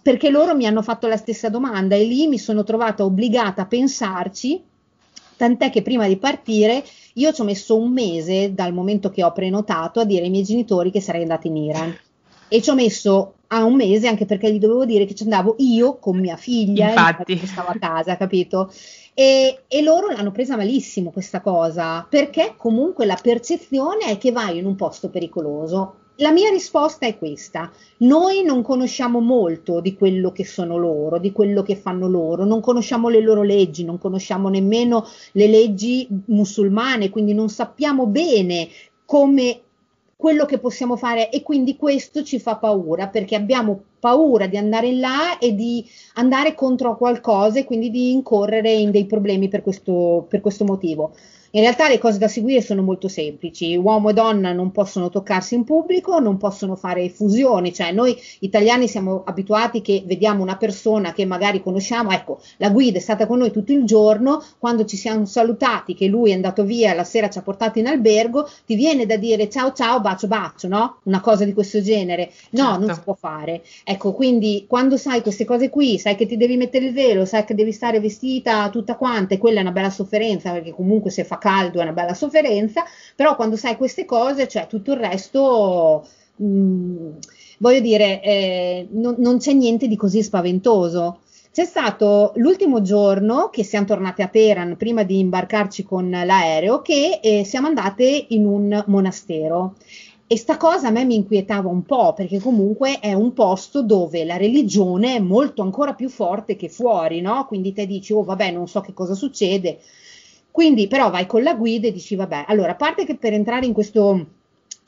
perché loro mi hanno fatto la stessa domanda e lì mi sono trovata obbligata a pensarci, tant'è che prima di partire io ci ho messo un mese dal momento che ho prenotato a dire ai miei genitori che sarei andata in Iran e ci ho messo a un mese anche perché gli dovevo dire che ci andavo io con mia figlia Infatti. che stavo a casa, capito? E, e, loro l'hanno presa malissimo questa cosa perché comunque la percezione è che vai in un posto pericoloso la mia risposta è questa, noi non conosciamo molto di quello che sono loro, di quello che fanno loro, non conosciamo le loro leggi, non conosciamo nemmeno le leggi musulmane, quindi non sappiamo bene come quello che possiamo fare e quindi questo ci fa paura perché abbiamo paura di andare là e di andare contro qualcosa e quindi di incorrere in dei problemi per questo, per questo motivo. In realtà le cose da seguire sono molto semplici, uomo e donna non possono toccarsi in pubblico, non possono fare fusioni, cioè noi italiani siamo abituati che vediamo una persona che magari conosciamo, ecco, la guida è stata con noi tutto il giorno, quando ci siamo salutati che lui è andato via, la sera ci ha portato in albergo, ti viene da dire ciao ciao, bacio bacio, no? Una cosa di questo genere. No, certo. non si può fare. Ecco, quindi quando sai queste cose qui, sai che ti devi mettere il velo, sai che devi stare vestita tutta quanta e quella è una bella sofferenza perché comunque se fa caldo, è una bella sofferenza, però quando sai queste cose, cioè tutto il resto... Mh, mm, voglio dire, eh, non, non c'è niente di così spaventoso. C'è stato l'ultimo giorno che siamo tornate a Teheran prima di imbarcarci con l'aereo che eh, siamo andate in un monastero. E sta cosa a me mi inquietava un po', perché comunque è un posto dove la religione è molto ancora più forte che fuori, no? Quindi te dici, oh vabbè, non so che cosa succede, quindi però vai con la guida e dici vabbè, allora a parte che per entrare in questo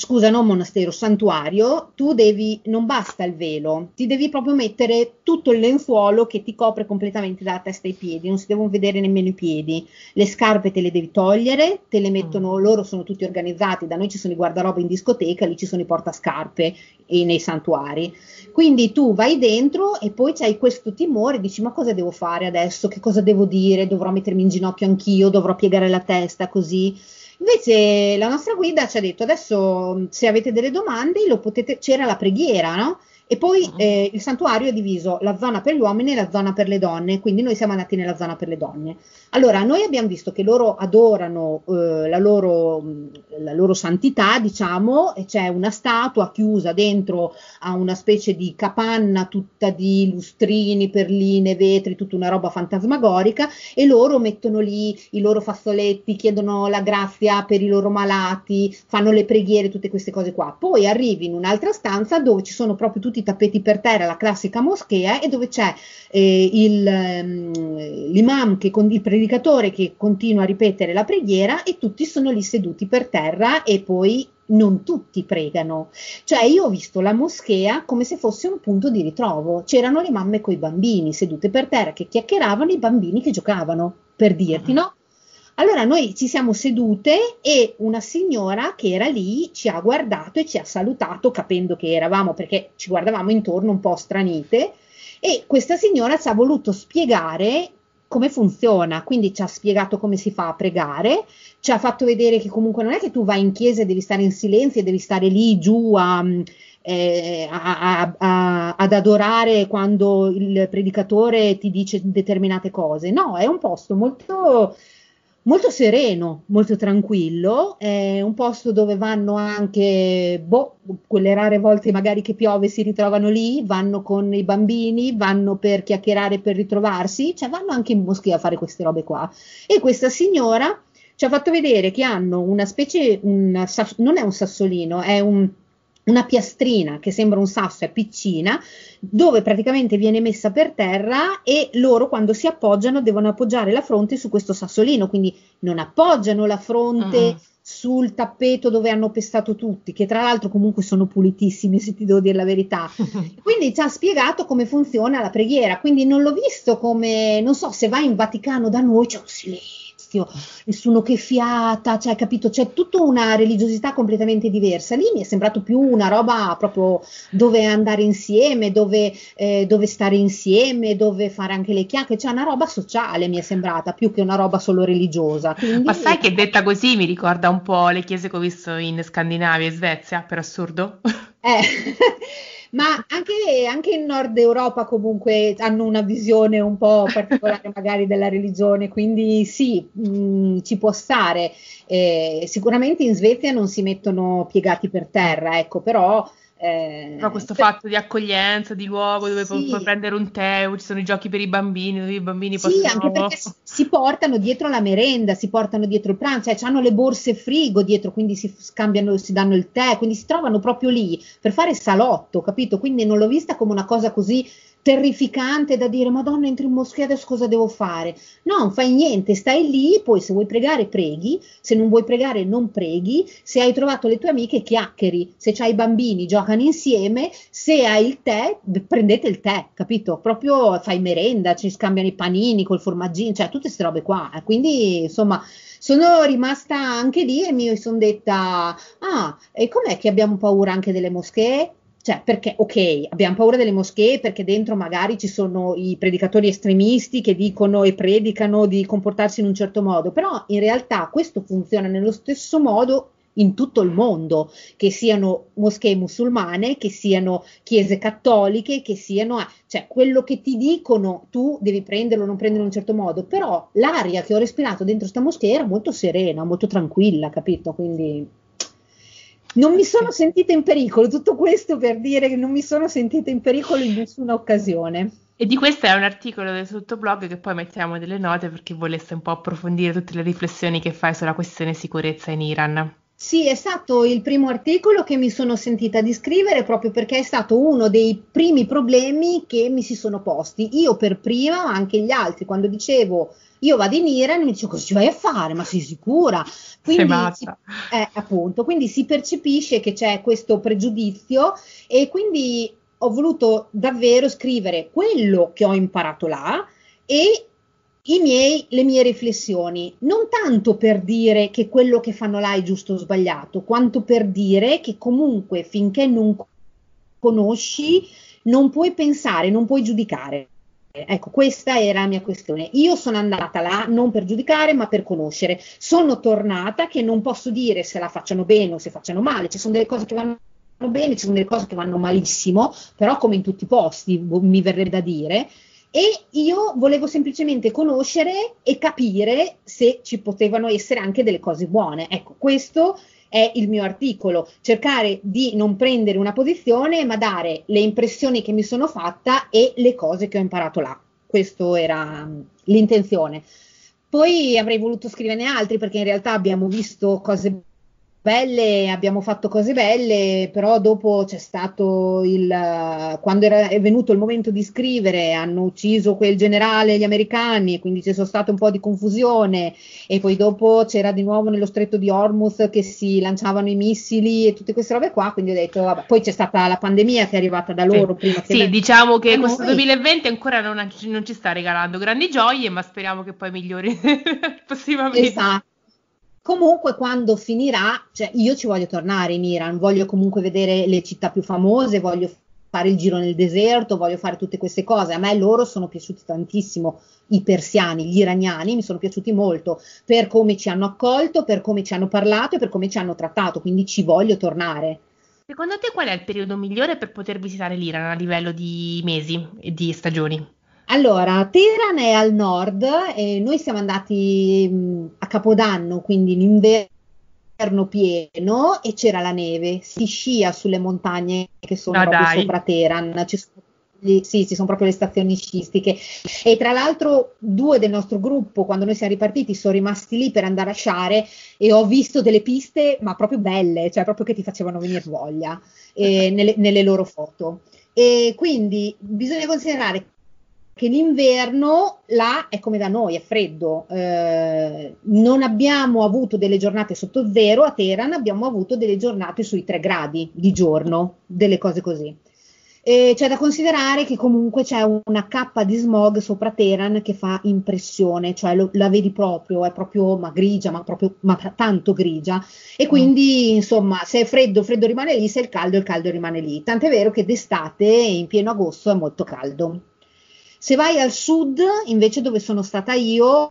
scusa, non monastero, santuario, tu devi, non basta il velo, ti devi proprio mettere tutto il lenzuolo che ti copre completamente dalla testa ai piedi, non si devono vedere nemmeno i piedi, le scarpe te le devi togliere, te le mettono, mm. loro sono tutti organizzati, da noi ci sono i guardaroba in discoteca, lì ci sono i portascarpe e eh, nei santuari. Quindi tu vai dentro e poi c'hai questo timore, dici ma cosa devo fare adesso? Che cosa devo dire? Dovrò mettermi in ginocchio anch'io, dovrò piegare la testa così. Invece la nostra guida ci ha detto adesso se avete delle domande lo potete, c'era la preghiera, no? E poi eh, il santuario è diviso la zona per gli uomini e la zona per le donne, quindi noi siamo andati nella zona per le donne. Allora, noi abbiamo visto che loro adorano eh, la, loro, mm, la, loro, santità, diciamo, e c'è una statua chiusa dentro a una specie di capanna tutta di lustrini, perline, vetri, tutta una roba fantasmagorica, e loro mettono lì i loro fazzoletti, chiedono la grazia per i loro malati, fanno le preghiere, tutte queste cose qua. Poi arrivi in un'altra stanza dove ci sono proprio tutti tutti i tappeti per terra, la classica moschea, e dove c'è eh, il, um, l'imam, che con, il predicatore che continua a ripetere la preghiera e tutti sono lì seduti per terra e poi non tutti pregano. Cioè io ho visto la moschea come se fosse un punto di ritrovo. C'erano le mamme con i bambini sedute per terra che chiacchieravano, i bambini che giocavano, per dirti, mm-hmm. no? Allora noi ci siamo sedute e una signora che era lì ci ha guardato e ci ha salutato capendo che eravamo perché ci guardavamo intorno un po' stranite e questa signora ci ha voluto spiegare come funziona, quindi ci ha spiegato come si fa a pregare, ci ha fatto vedere che comunque non è che tu vai in chiesa e devi stare in silenzio e devi stare lì giù a, eh, a, a, ad adorare quando il predicatore ti dice determinate cose, no, è un posto molto molto sereno, molto tranquillo, è un posto dove vanno anche, boh, quelle rare volte magari che piove si ritrovano lì, vanno con i bambini, vanno per chiacchierare, per ritrovarsi, cioè vanno anche in moschea a fare queste robe qua. E questa signora ci ha fatto vedere che hanno una specie, una, non è un sassolino, è un una piastrina che sembra un sasso, è piccina, dove praticamente viene messa per terra e loro quando si appoggiano devono appoggiare la fronte su questo sassolino, quindi non appoggiano la fronte mm. sul tappeto dove hanno pestato tutti, che tra l'altro comunque sono pulitissimi, se ti devo dire la verità. Quindi ci ha spiegato come funziona la preghiera, quindi non l'ho visto come, non so, se vai in Vaticano da noi c'è un silenzio maschio, nessuno che fiata, cioè, capito? C'è tutta una religiosità completamente diversa. Lì mi è sembrato più una roba proprio dove andare insieme, dove, eh, dove stare insieme, dove fare anche le chiacchiere, cioè una roba sociale mi è sembrata, più che una roba solo religiosa. Quindi... Ma sai che detta così mi ricorda un po' le chiese che ho visto in Scandinavia e Svezia, per assurdo? Eh. ma anche, anche, in Nord Europa comunque hanno una visione un po' particolare magari della religione, quindi sì, mh, mm, ci può stare. Eh, sicuramente in Svezia non si mettono piegati per terra, ecco, però eh, Però questo per... fatto di accoglienza, di luogo dove sì. puoi prendere un tè, ci sono i giochi per i bambini, dove i bambini sì, possono... Sì, anche perché si portano dietro la merenda, si portano dietro il pranzo, cioè hanno le borse frigo dietro, quindi si scambiano, si danno il tè, quindi si trovano proprio lì per fare salotto, capito? Quindi non l'ho vista come una cosa così terrificante da dire Madonna entro in moschea adesso cosa devo fare? No, non fai niente, stai lì, poi se vuoi pregare preghi, se non vuoi pregare non preghi, se hai trovato le tue amiche chiacchieri, se hai i bambini giocano insieme, se hai il tè prendete il tè, capito? Proprio fai merenda, ci scambiano i panini col formaggino, cioè tutte queste robe qua, eh, quindi insomma sono rimasta anche lì e mi sono detta ah e com'è che abbiamo paura anche delle moschee? Cioè, perché, ok, abbiamo paura delle moschee perché dentro magari ci sono i predicatori estremisti che dicono e predicano di comportarsi in un certo modo, però in realtà questo funziona nello stesso modo in tutto il mondo, che siano moschee musulmane, che siano chiese cattoliche, che siano, ah, cioè quello che ti dicono tu devi prenderlo o non prenderlo in un certo modo, però l'aria che ho respirato dentro questa moschea era molto serena, molto tranquilla, capito? Quindi non mi sono sentita in pericolo, tutto questo per dire che non mi sono sentita in pericolo in nessuna occasione. E di questo è un articolo del sottoblog che poi mettiamo delle note perché volesse un po' approfondire tutte le riflessioni che fai sulla questione sicurezza in Iran. Sì, è stato il primo articolo che mi sono sentita di scrivere proprio perché è stato uno dei primi problemi che mi si sono posti. Io per prima, ma anche gli altri, quando dicevo io vado in Iran e mi dice cosa ci vai a fare? Ma sei sicura? Quindi, si, eh, appunto, quindi si percepisce che c'è questo pregiudizio e quindi ho voluto davvero scrivere quello che ho imparato là e miei, le mie riflessioni, non tanto per dire che quello che fanno là è giusto o sbagliato, quanto per dire che comunque finché non conosci non puoi pensare, non puoi giudicare. Ecco, questa era la mia questione. Io sono andata là non per giudicare, ma per conoscere. Sono tornata che non posso dire se la facciano bene o se facciano male. Ci sono delle cose che vanno bene, ci sono delle cose che vanno malissimo, però come in tutti i posti, boh, mi verrebbe da dire. E io volevo semplicemente conoscere e capire se ci potevano essere anche delle cose buone. Ecco, questo è il mio articolo, cercare di non prendere una posizione ma dare le impressioni che mi sono fatta e le cose che ho imparato là. Questa era mm, l'intenzione. Poi avrei voluto scriverne altri perché in realtà abbiamo visto cose belle, abbiamo fatto cose belle, però dopo c'è stato il quando era, è venuto il momento di scrivere, hanno ucciso quel generale gli americani, quindi c'è stata un po' di confusione e poi dopo c'era di nuovo nello stretto di Hormuz che si lanciavano i missili e tutte queste robe qua, quindi ho detto vabbè, poi c'è stata la pandemia che è arrivata da loro sì. prima che Sì, diciamo che questo noi. 2020 ancora non, non, ci sta regalando grandi gioie, ma speriamo che poi migliori prossimamente. Esatto. Comunque quando finirà, cioè io ci voglio tornare in Iran, voglio comunque vedere le città più famose, voglio fare il giro nel deserto, voglio fare tutte queste cose. A me loro sono piaciuti tantissimo, i persiani, gli iraniani, mi sono piaciuti molto per come ci hanno accolto, per come ci hanno parlato e per come ci hanno trattato, quindi ci voglio tornare. Secondo te qual è il periodo migliore per poter visitare l'Iran a livello di mesi e di stagioni? Allora, Teheran è al nord e noi siamo andati mh, mm, a Capodanno, quindi l'inverno pieno e c'era la neve, si scia sulle montagne che sono ah, proprio dai. sopra Teheran, ci sono gli, sì, ci sono proprio le stazioni sciistiche. E tra l'altro due del nostro gruppo, quando noi siamo ripartiti, sono rimasti lì per andare a sciare e ho visto delle piste, ma proprio belle, cioè proprio che ti facevano venire voglia eh, nelle, nelle, loro foto. E quindi bisogna considerare che l'inverno là è come da noi, è freddo. Eh, non abbiamo avuto delle giornate sotto zero a Teheran, abbiamo avuto delle giornate sui 3 gradi di giorno, delle cose così. E c'è da considerare che comunque c'è una cappa di smog sopra Teheran che fa impressione, cioè lo, la vedi proprio, è proprio ma grigia, ma, proprio, ma tanto grigia. E quindi, mm. insomma, se è freddo, freddo rimane lì, se è il caldo, il caldo rimane lì. Tant'è vero che d'estate, in pieno agosto, è molto caldo. Se vai al sud, invece dove sono stata io,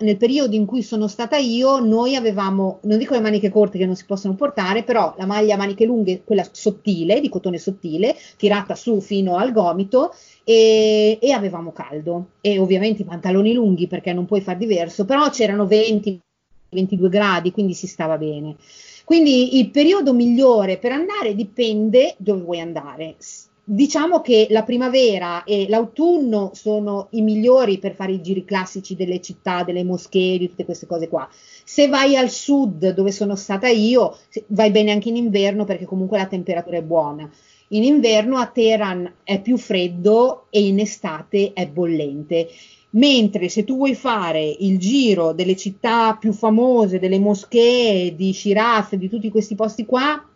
nel periodo in cui sono stata io, noi avevamo, non dico le maniche corte che non si possono portare, però la maglia a maniche lunghe, quella sottile, di cotone sottile, tirata su fino al gomito e, e avevamo caldo. E ovviamente i pantaloni lunghi perché non puoi far diverso, però c'erano 20, 22 gradi, quindi si stava bene. Quindi il periodo migliore per andare dipende dove vuoi andare Diciamo che la primavera e l'autunno sono i migliori per fare i giri classici delle città, delle moschee, di tutte queste cose qua. Se vai al sud, dove sono stata io, vai bene anche in inverno perché comunque la temperatura è buona. In inverno a Teheran è più freddo e in estate è bollente. Mentre se tu vuoi fare il giro delle città più famose, delle moschee di Shiraz, di tutti questi posti qua,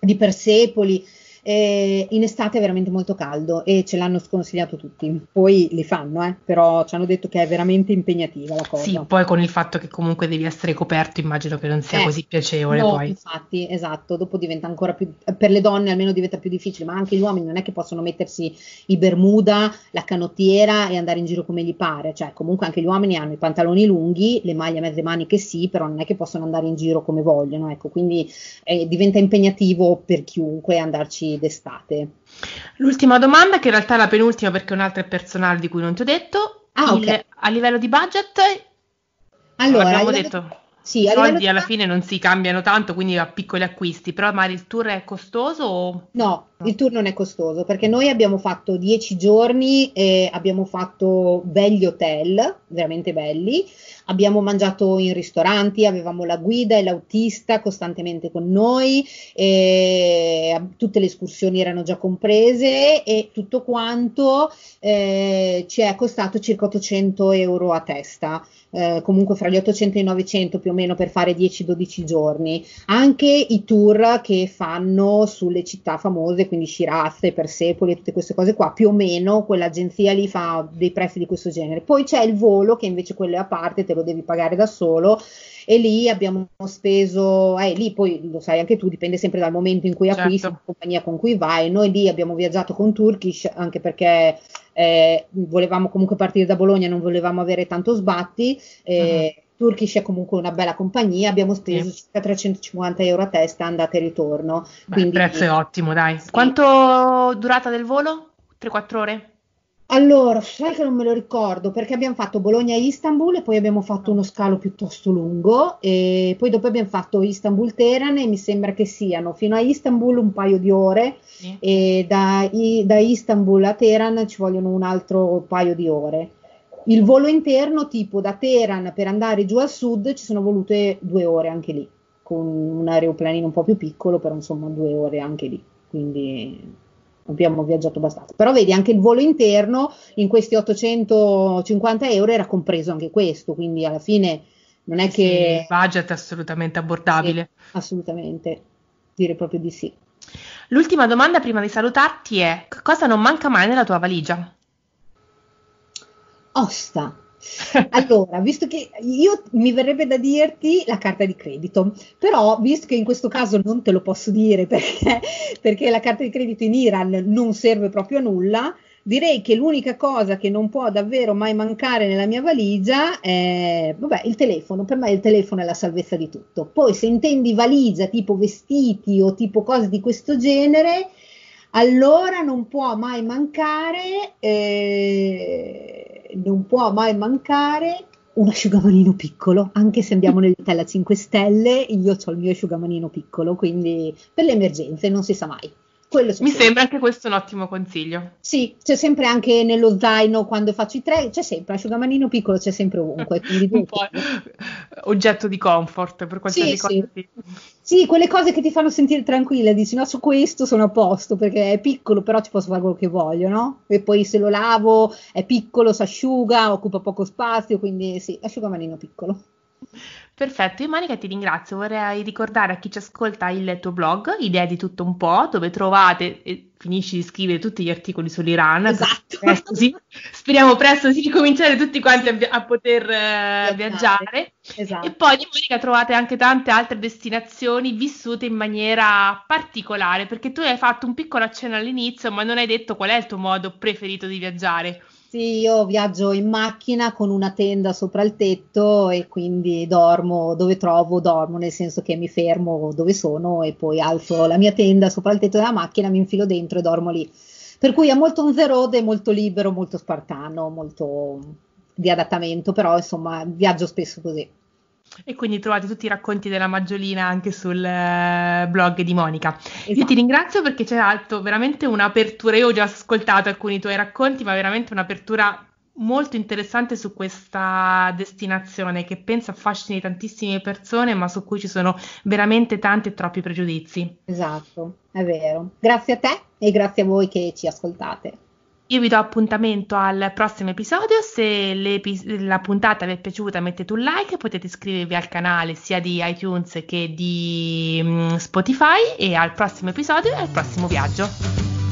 di Persepoli, eh, in estate è veramente molto caldo e ce l'hanno sconsigliato tutti. Poi li fanno, eh, però ci hanno detto che è veramente impegnativa la cosa. Sì, poi con il fatto che comunque devi essere coperto immagino che non sia eh, così piacevole. No, poi. infatti, esatto, dopo diventa ancora più, per le donne almeno diventa più difficile, ma anche gli uomini non è che possono mettersi i bermuda, la canottiera e andare in giro come gli pare, cioè comunque anche gli uomini hanno i pantaloni lunghi, le maglie a mezze maniche sì, però non è che possono andare in giro come vogliono, ecco, quindi eh, diventa impegnativo per chiunque andarci d'estate. L'ultima domanda, che in realtà è la penultima perché un'altra è personale di cui non ti ho detto. Ah, il, okay. A livello di budget, allora, abbiamo livello... detto... Sì, I soldi alla fine non si cambiano tanto, quindi a piccoli acquisti, però magari il tour è costoso? O... No, il tour non è costoso perché noi abbiamo fatto dieci giorni e abbiamo fatto belli hotel, veramente belli, abbiamo mangiato in ristoranti, avevamo la guida e l'autista costantemente con noi, tutte le escursioni erano già comprese e tutto quanto eh, ci è costato circa 800 euro a testa. Eh, comunque fra gli 800 e i 900 più o meno per fare 10-12 giorni, anche i tour che fanno sulle città famose, quindi Shiraz, Persepoli, e tutte queste cose qua, più o meno quell'agenzia lì fa dei prezzi di questo genere. Poi c'è il volo che invece quello è a parte, te lo devi pagare da solo e lì abbiamo speso, eh, lì poi lo sai anche tu, dipende sempre dal momento in cui certo. acquisti, la compagnia con cui vai, noi lì abbiamo viaggiato con Turkish anche perché eh, volevamo comunque partire da Bologna, non volevamo avere tanto sbatti. Eh, uh-huh. Turkish è comunque una bella compagnia, abbiamo speso sì. circa 350 euro a testa andata e ritorno. Il prezzo è ottimo, dai. Sì. Quanto durata del volo? 3-4 ore? Allora, sai che non me lo ricordo perché abbiamo fatto Bologna-Istanbul e poi abbiamo fatto uno scalo piuttosto lungo e poi dopo abbiamo fatto Istanbul-Teheran e mi sembra che siano fino a Istanbul un paio di ore sì. e da, da Istanbul a Teheran ci vogliono un altro paio di ore. Il volo interno, tipo da Teheran per andare giù a sud, ci sono volute due ore anche lì, con un aeroplanino un po' più piccolo, però insomma due ore anche lì. Quindi abbiamo viaggiato abbastanza. Però vedi, anche il volo interno in questi 850 euro era compreso anche questo, quindi alla fine non è sì, che... Il budget è assolutamente abbordabile. Sì, assolutamente, dire proprio di sì. L'ultima domanda prima di salutarti è cosa non manca mai nella tua valigia? Osta. Allora, visto che io mi verrebbe da dirti la carta di credito, però visto che in questo caso non te lo posso dire perché, perché la carta di credito in Iran non serve proprio a nulla, direi che l'unica cosa che non può davvero mai mancare nella mia valigia è vabbè, il telefono. Per me il telefono è la salvezza di tutto. Poi se intendi valigia tipo vestiti o tipo cose di questo genere, allora non può mai mancare eh, non può mai mancare un asciugamanino piccolo, anche se andiamo nell'hotel a 5 stelle, io ho il mio asciugamanino piccolo, quindi per le emergenze non si sa mai. Mi sembra anche questo un ottimo consiglio. Sì, c'è sempre anche nello zaino quando faccio i tre, c'è sempre asciugamanino piccolo, c'è sempre ovunque. un po' oggetto di comfort per qualsiasi sì, cosa. Sì. sì. quelle cose che ti fanno sentire tranquilla, dici no, su questo sono a posto perché è piccolo, però ci posso fare quello che voglio, no? E poi se lo lavo è piccolo, si asciuga, occupa poco spazio, quindi sì, asciugamanino piccolo. Perfetto, io Monica ti ringrazio, vorrei ricordare a chi ci ascolta il tuo blog, Idea di tutto un po', dove trovate, e finisci di scrivere tutti gli articoli sull'Iran, esatto. Presto si, speriamo presto di ricominciare tutti quanti a, a poter uh, viaggiare, esatto. e poi di Monica trovate anche tante altre destinazioni vissute in maniera particolare, perché tu hai fatto un piccolo accenno all'inizio, ma non hai detto qual è il tuo modo preferito di viaggiare. Sì, io viaggio in macchina con una tenda sopra il tetto e quindi dormo dove trovo, dormo nel senso che mi fermo dove sono e poi alzo la mia tenda sopra il tetto della macchina, mi infilo dentro e dormo lì. Per cui è molto on the road, molto libero, molto spartano, molto di adattamento, però insomma viaggio spesso così. E quindi trovate tutti i racconti della Maggiolina anche sul eh, blog di Monica. Esatto. Io ti esatto. ringrazio perché c'è stato veramente un'apertura. Io ho già ascoltato alcuni tuoi racconti, ma veramente un'apertura molto interessante su questa destinazione che penso affascini tantissime persone, ma su cui ci sono veramente tanti e troppi pregiudizi. Esatto, è vero. Grazie a te e grazie a voi che ci ascoltate. Io vi do appuntamento al prossimo episodio, se la puntata vi è piaciuta mettete un like, potete iscrivervi al canale sia di iTunes che di mm, Spotify e al prossimo episodio e al prossimo viaggio.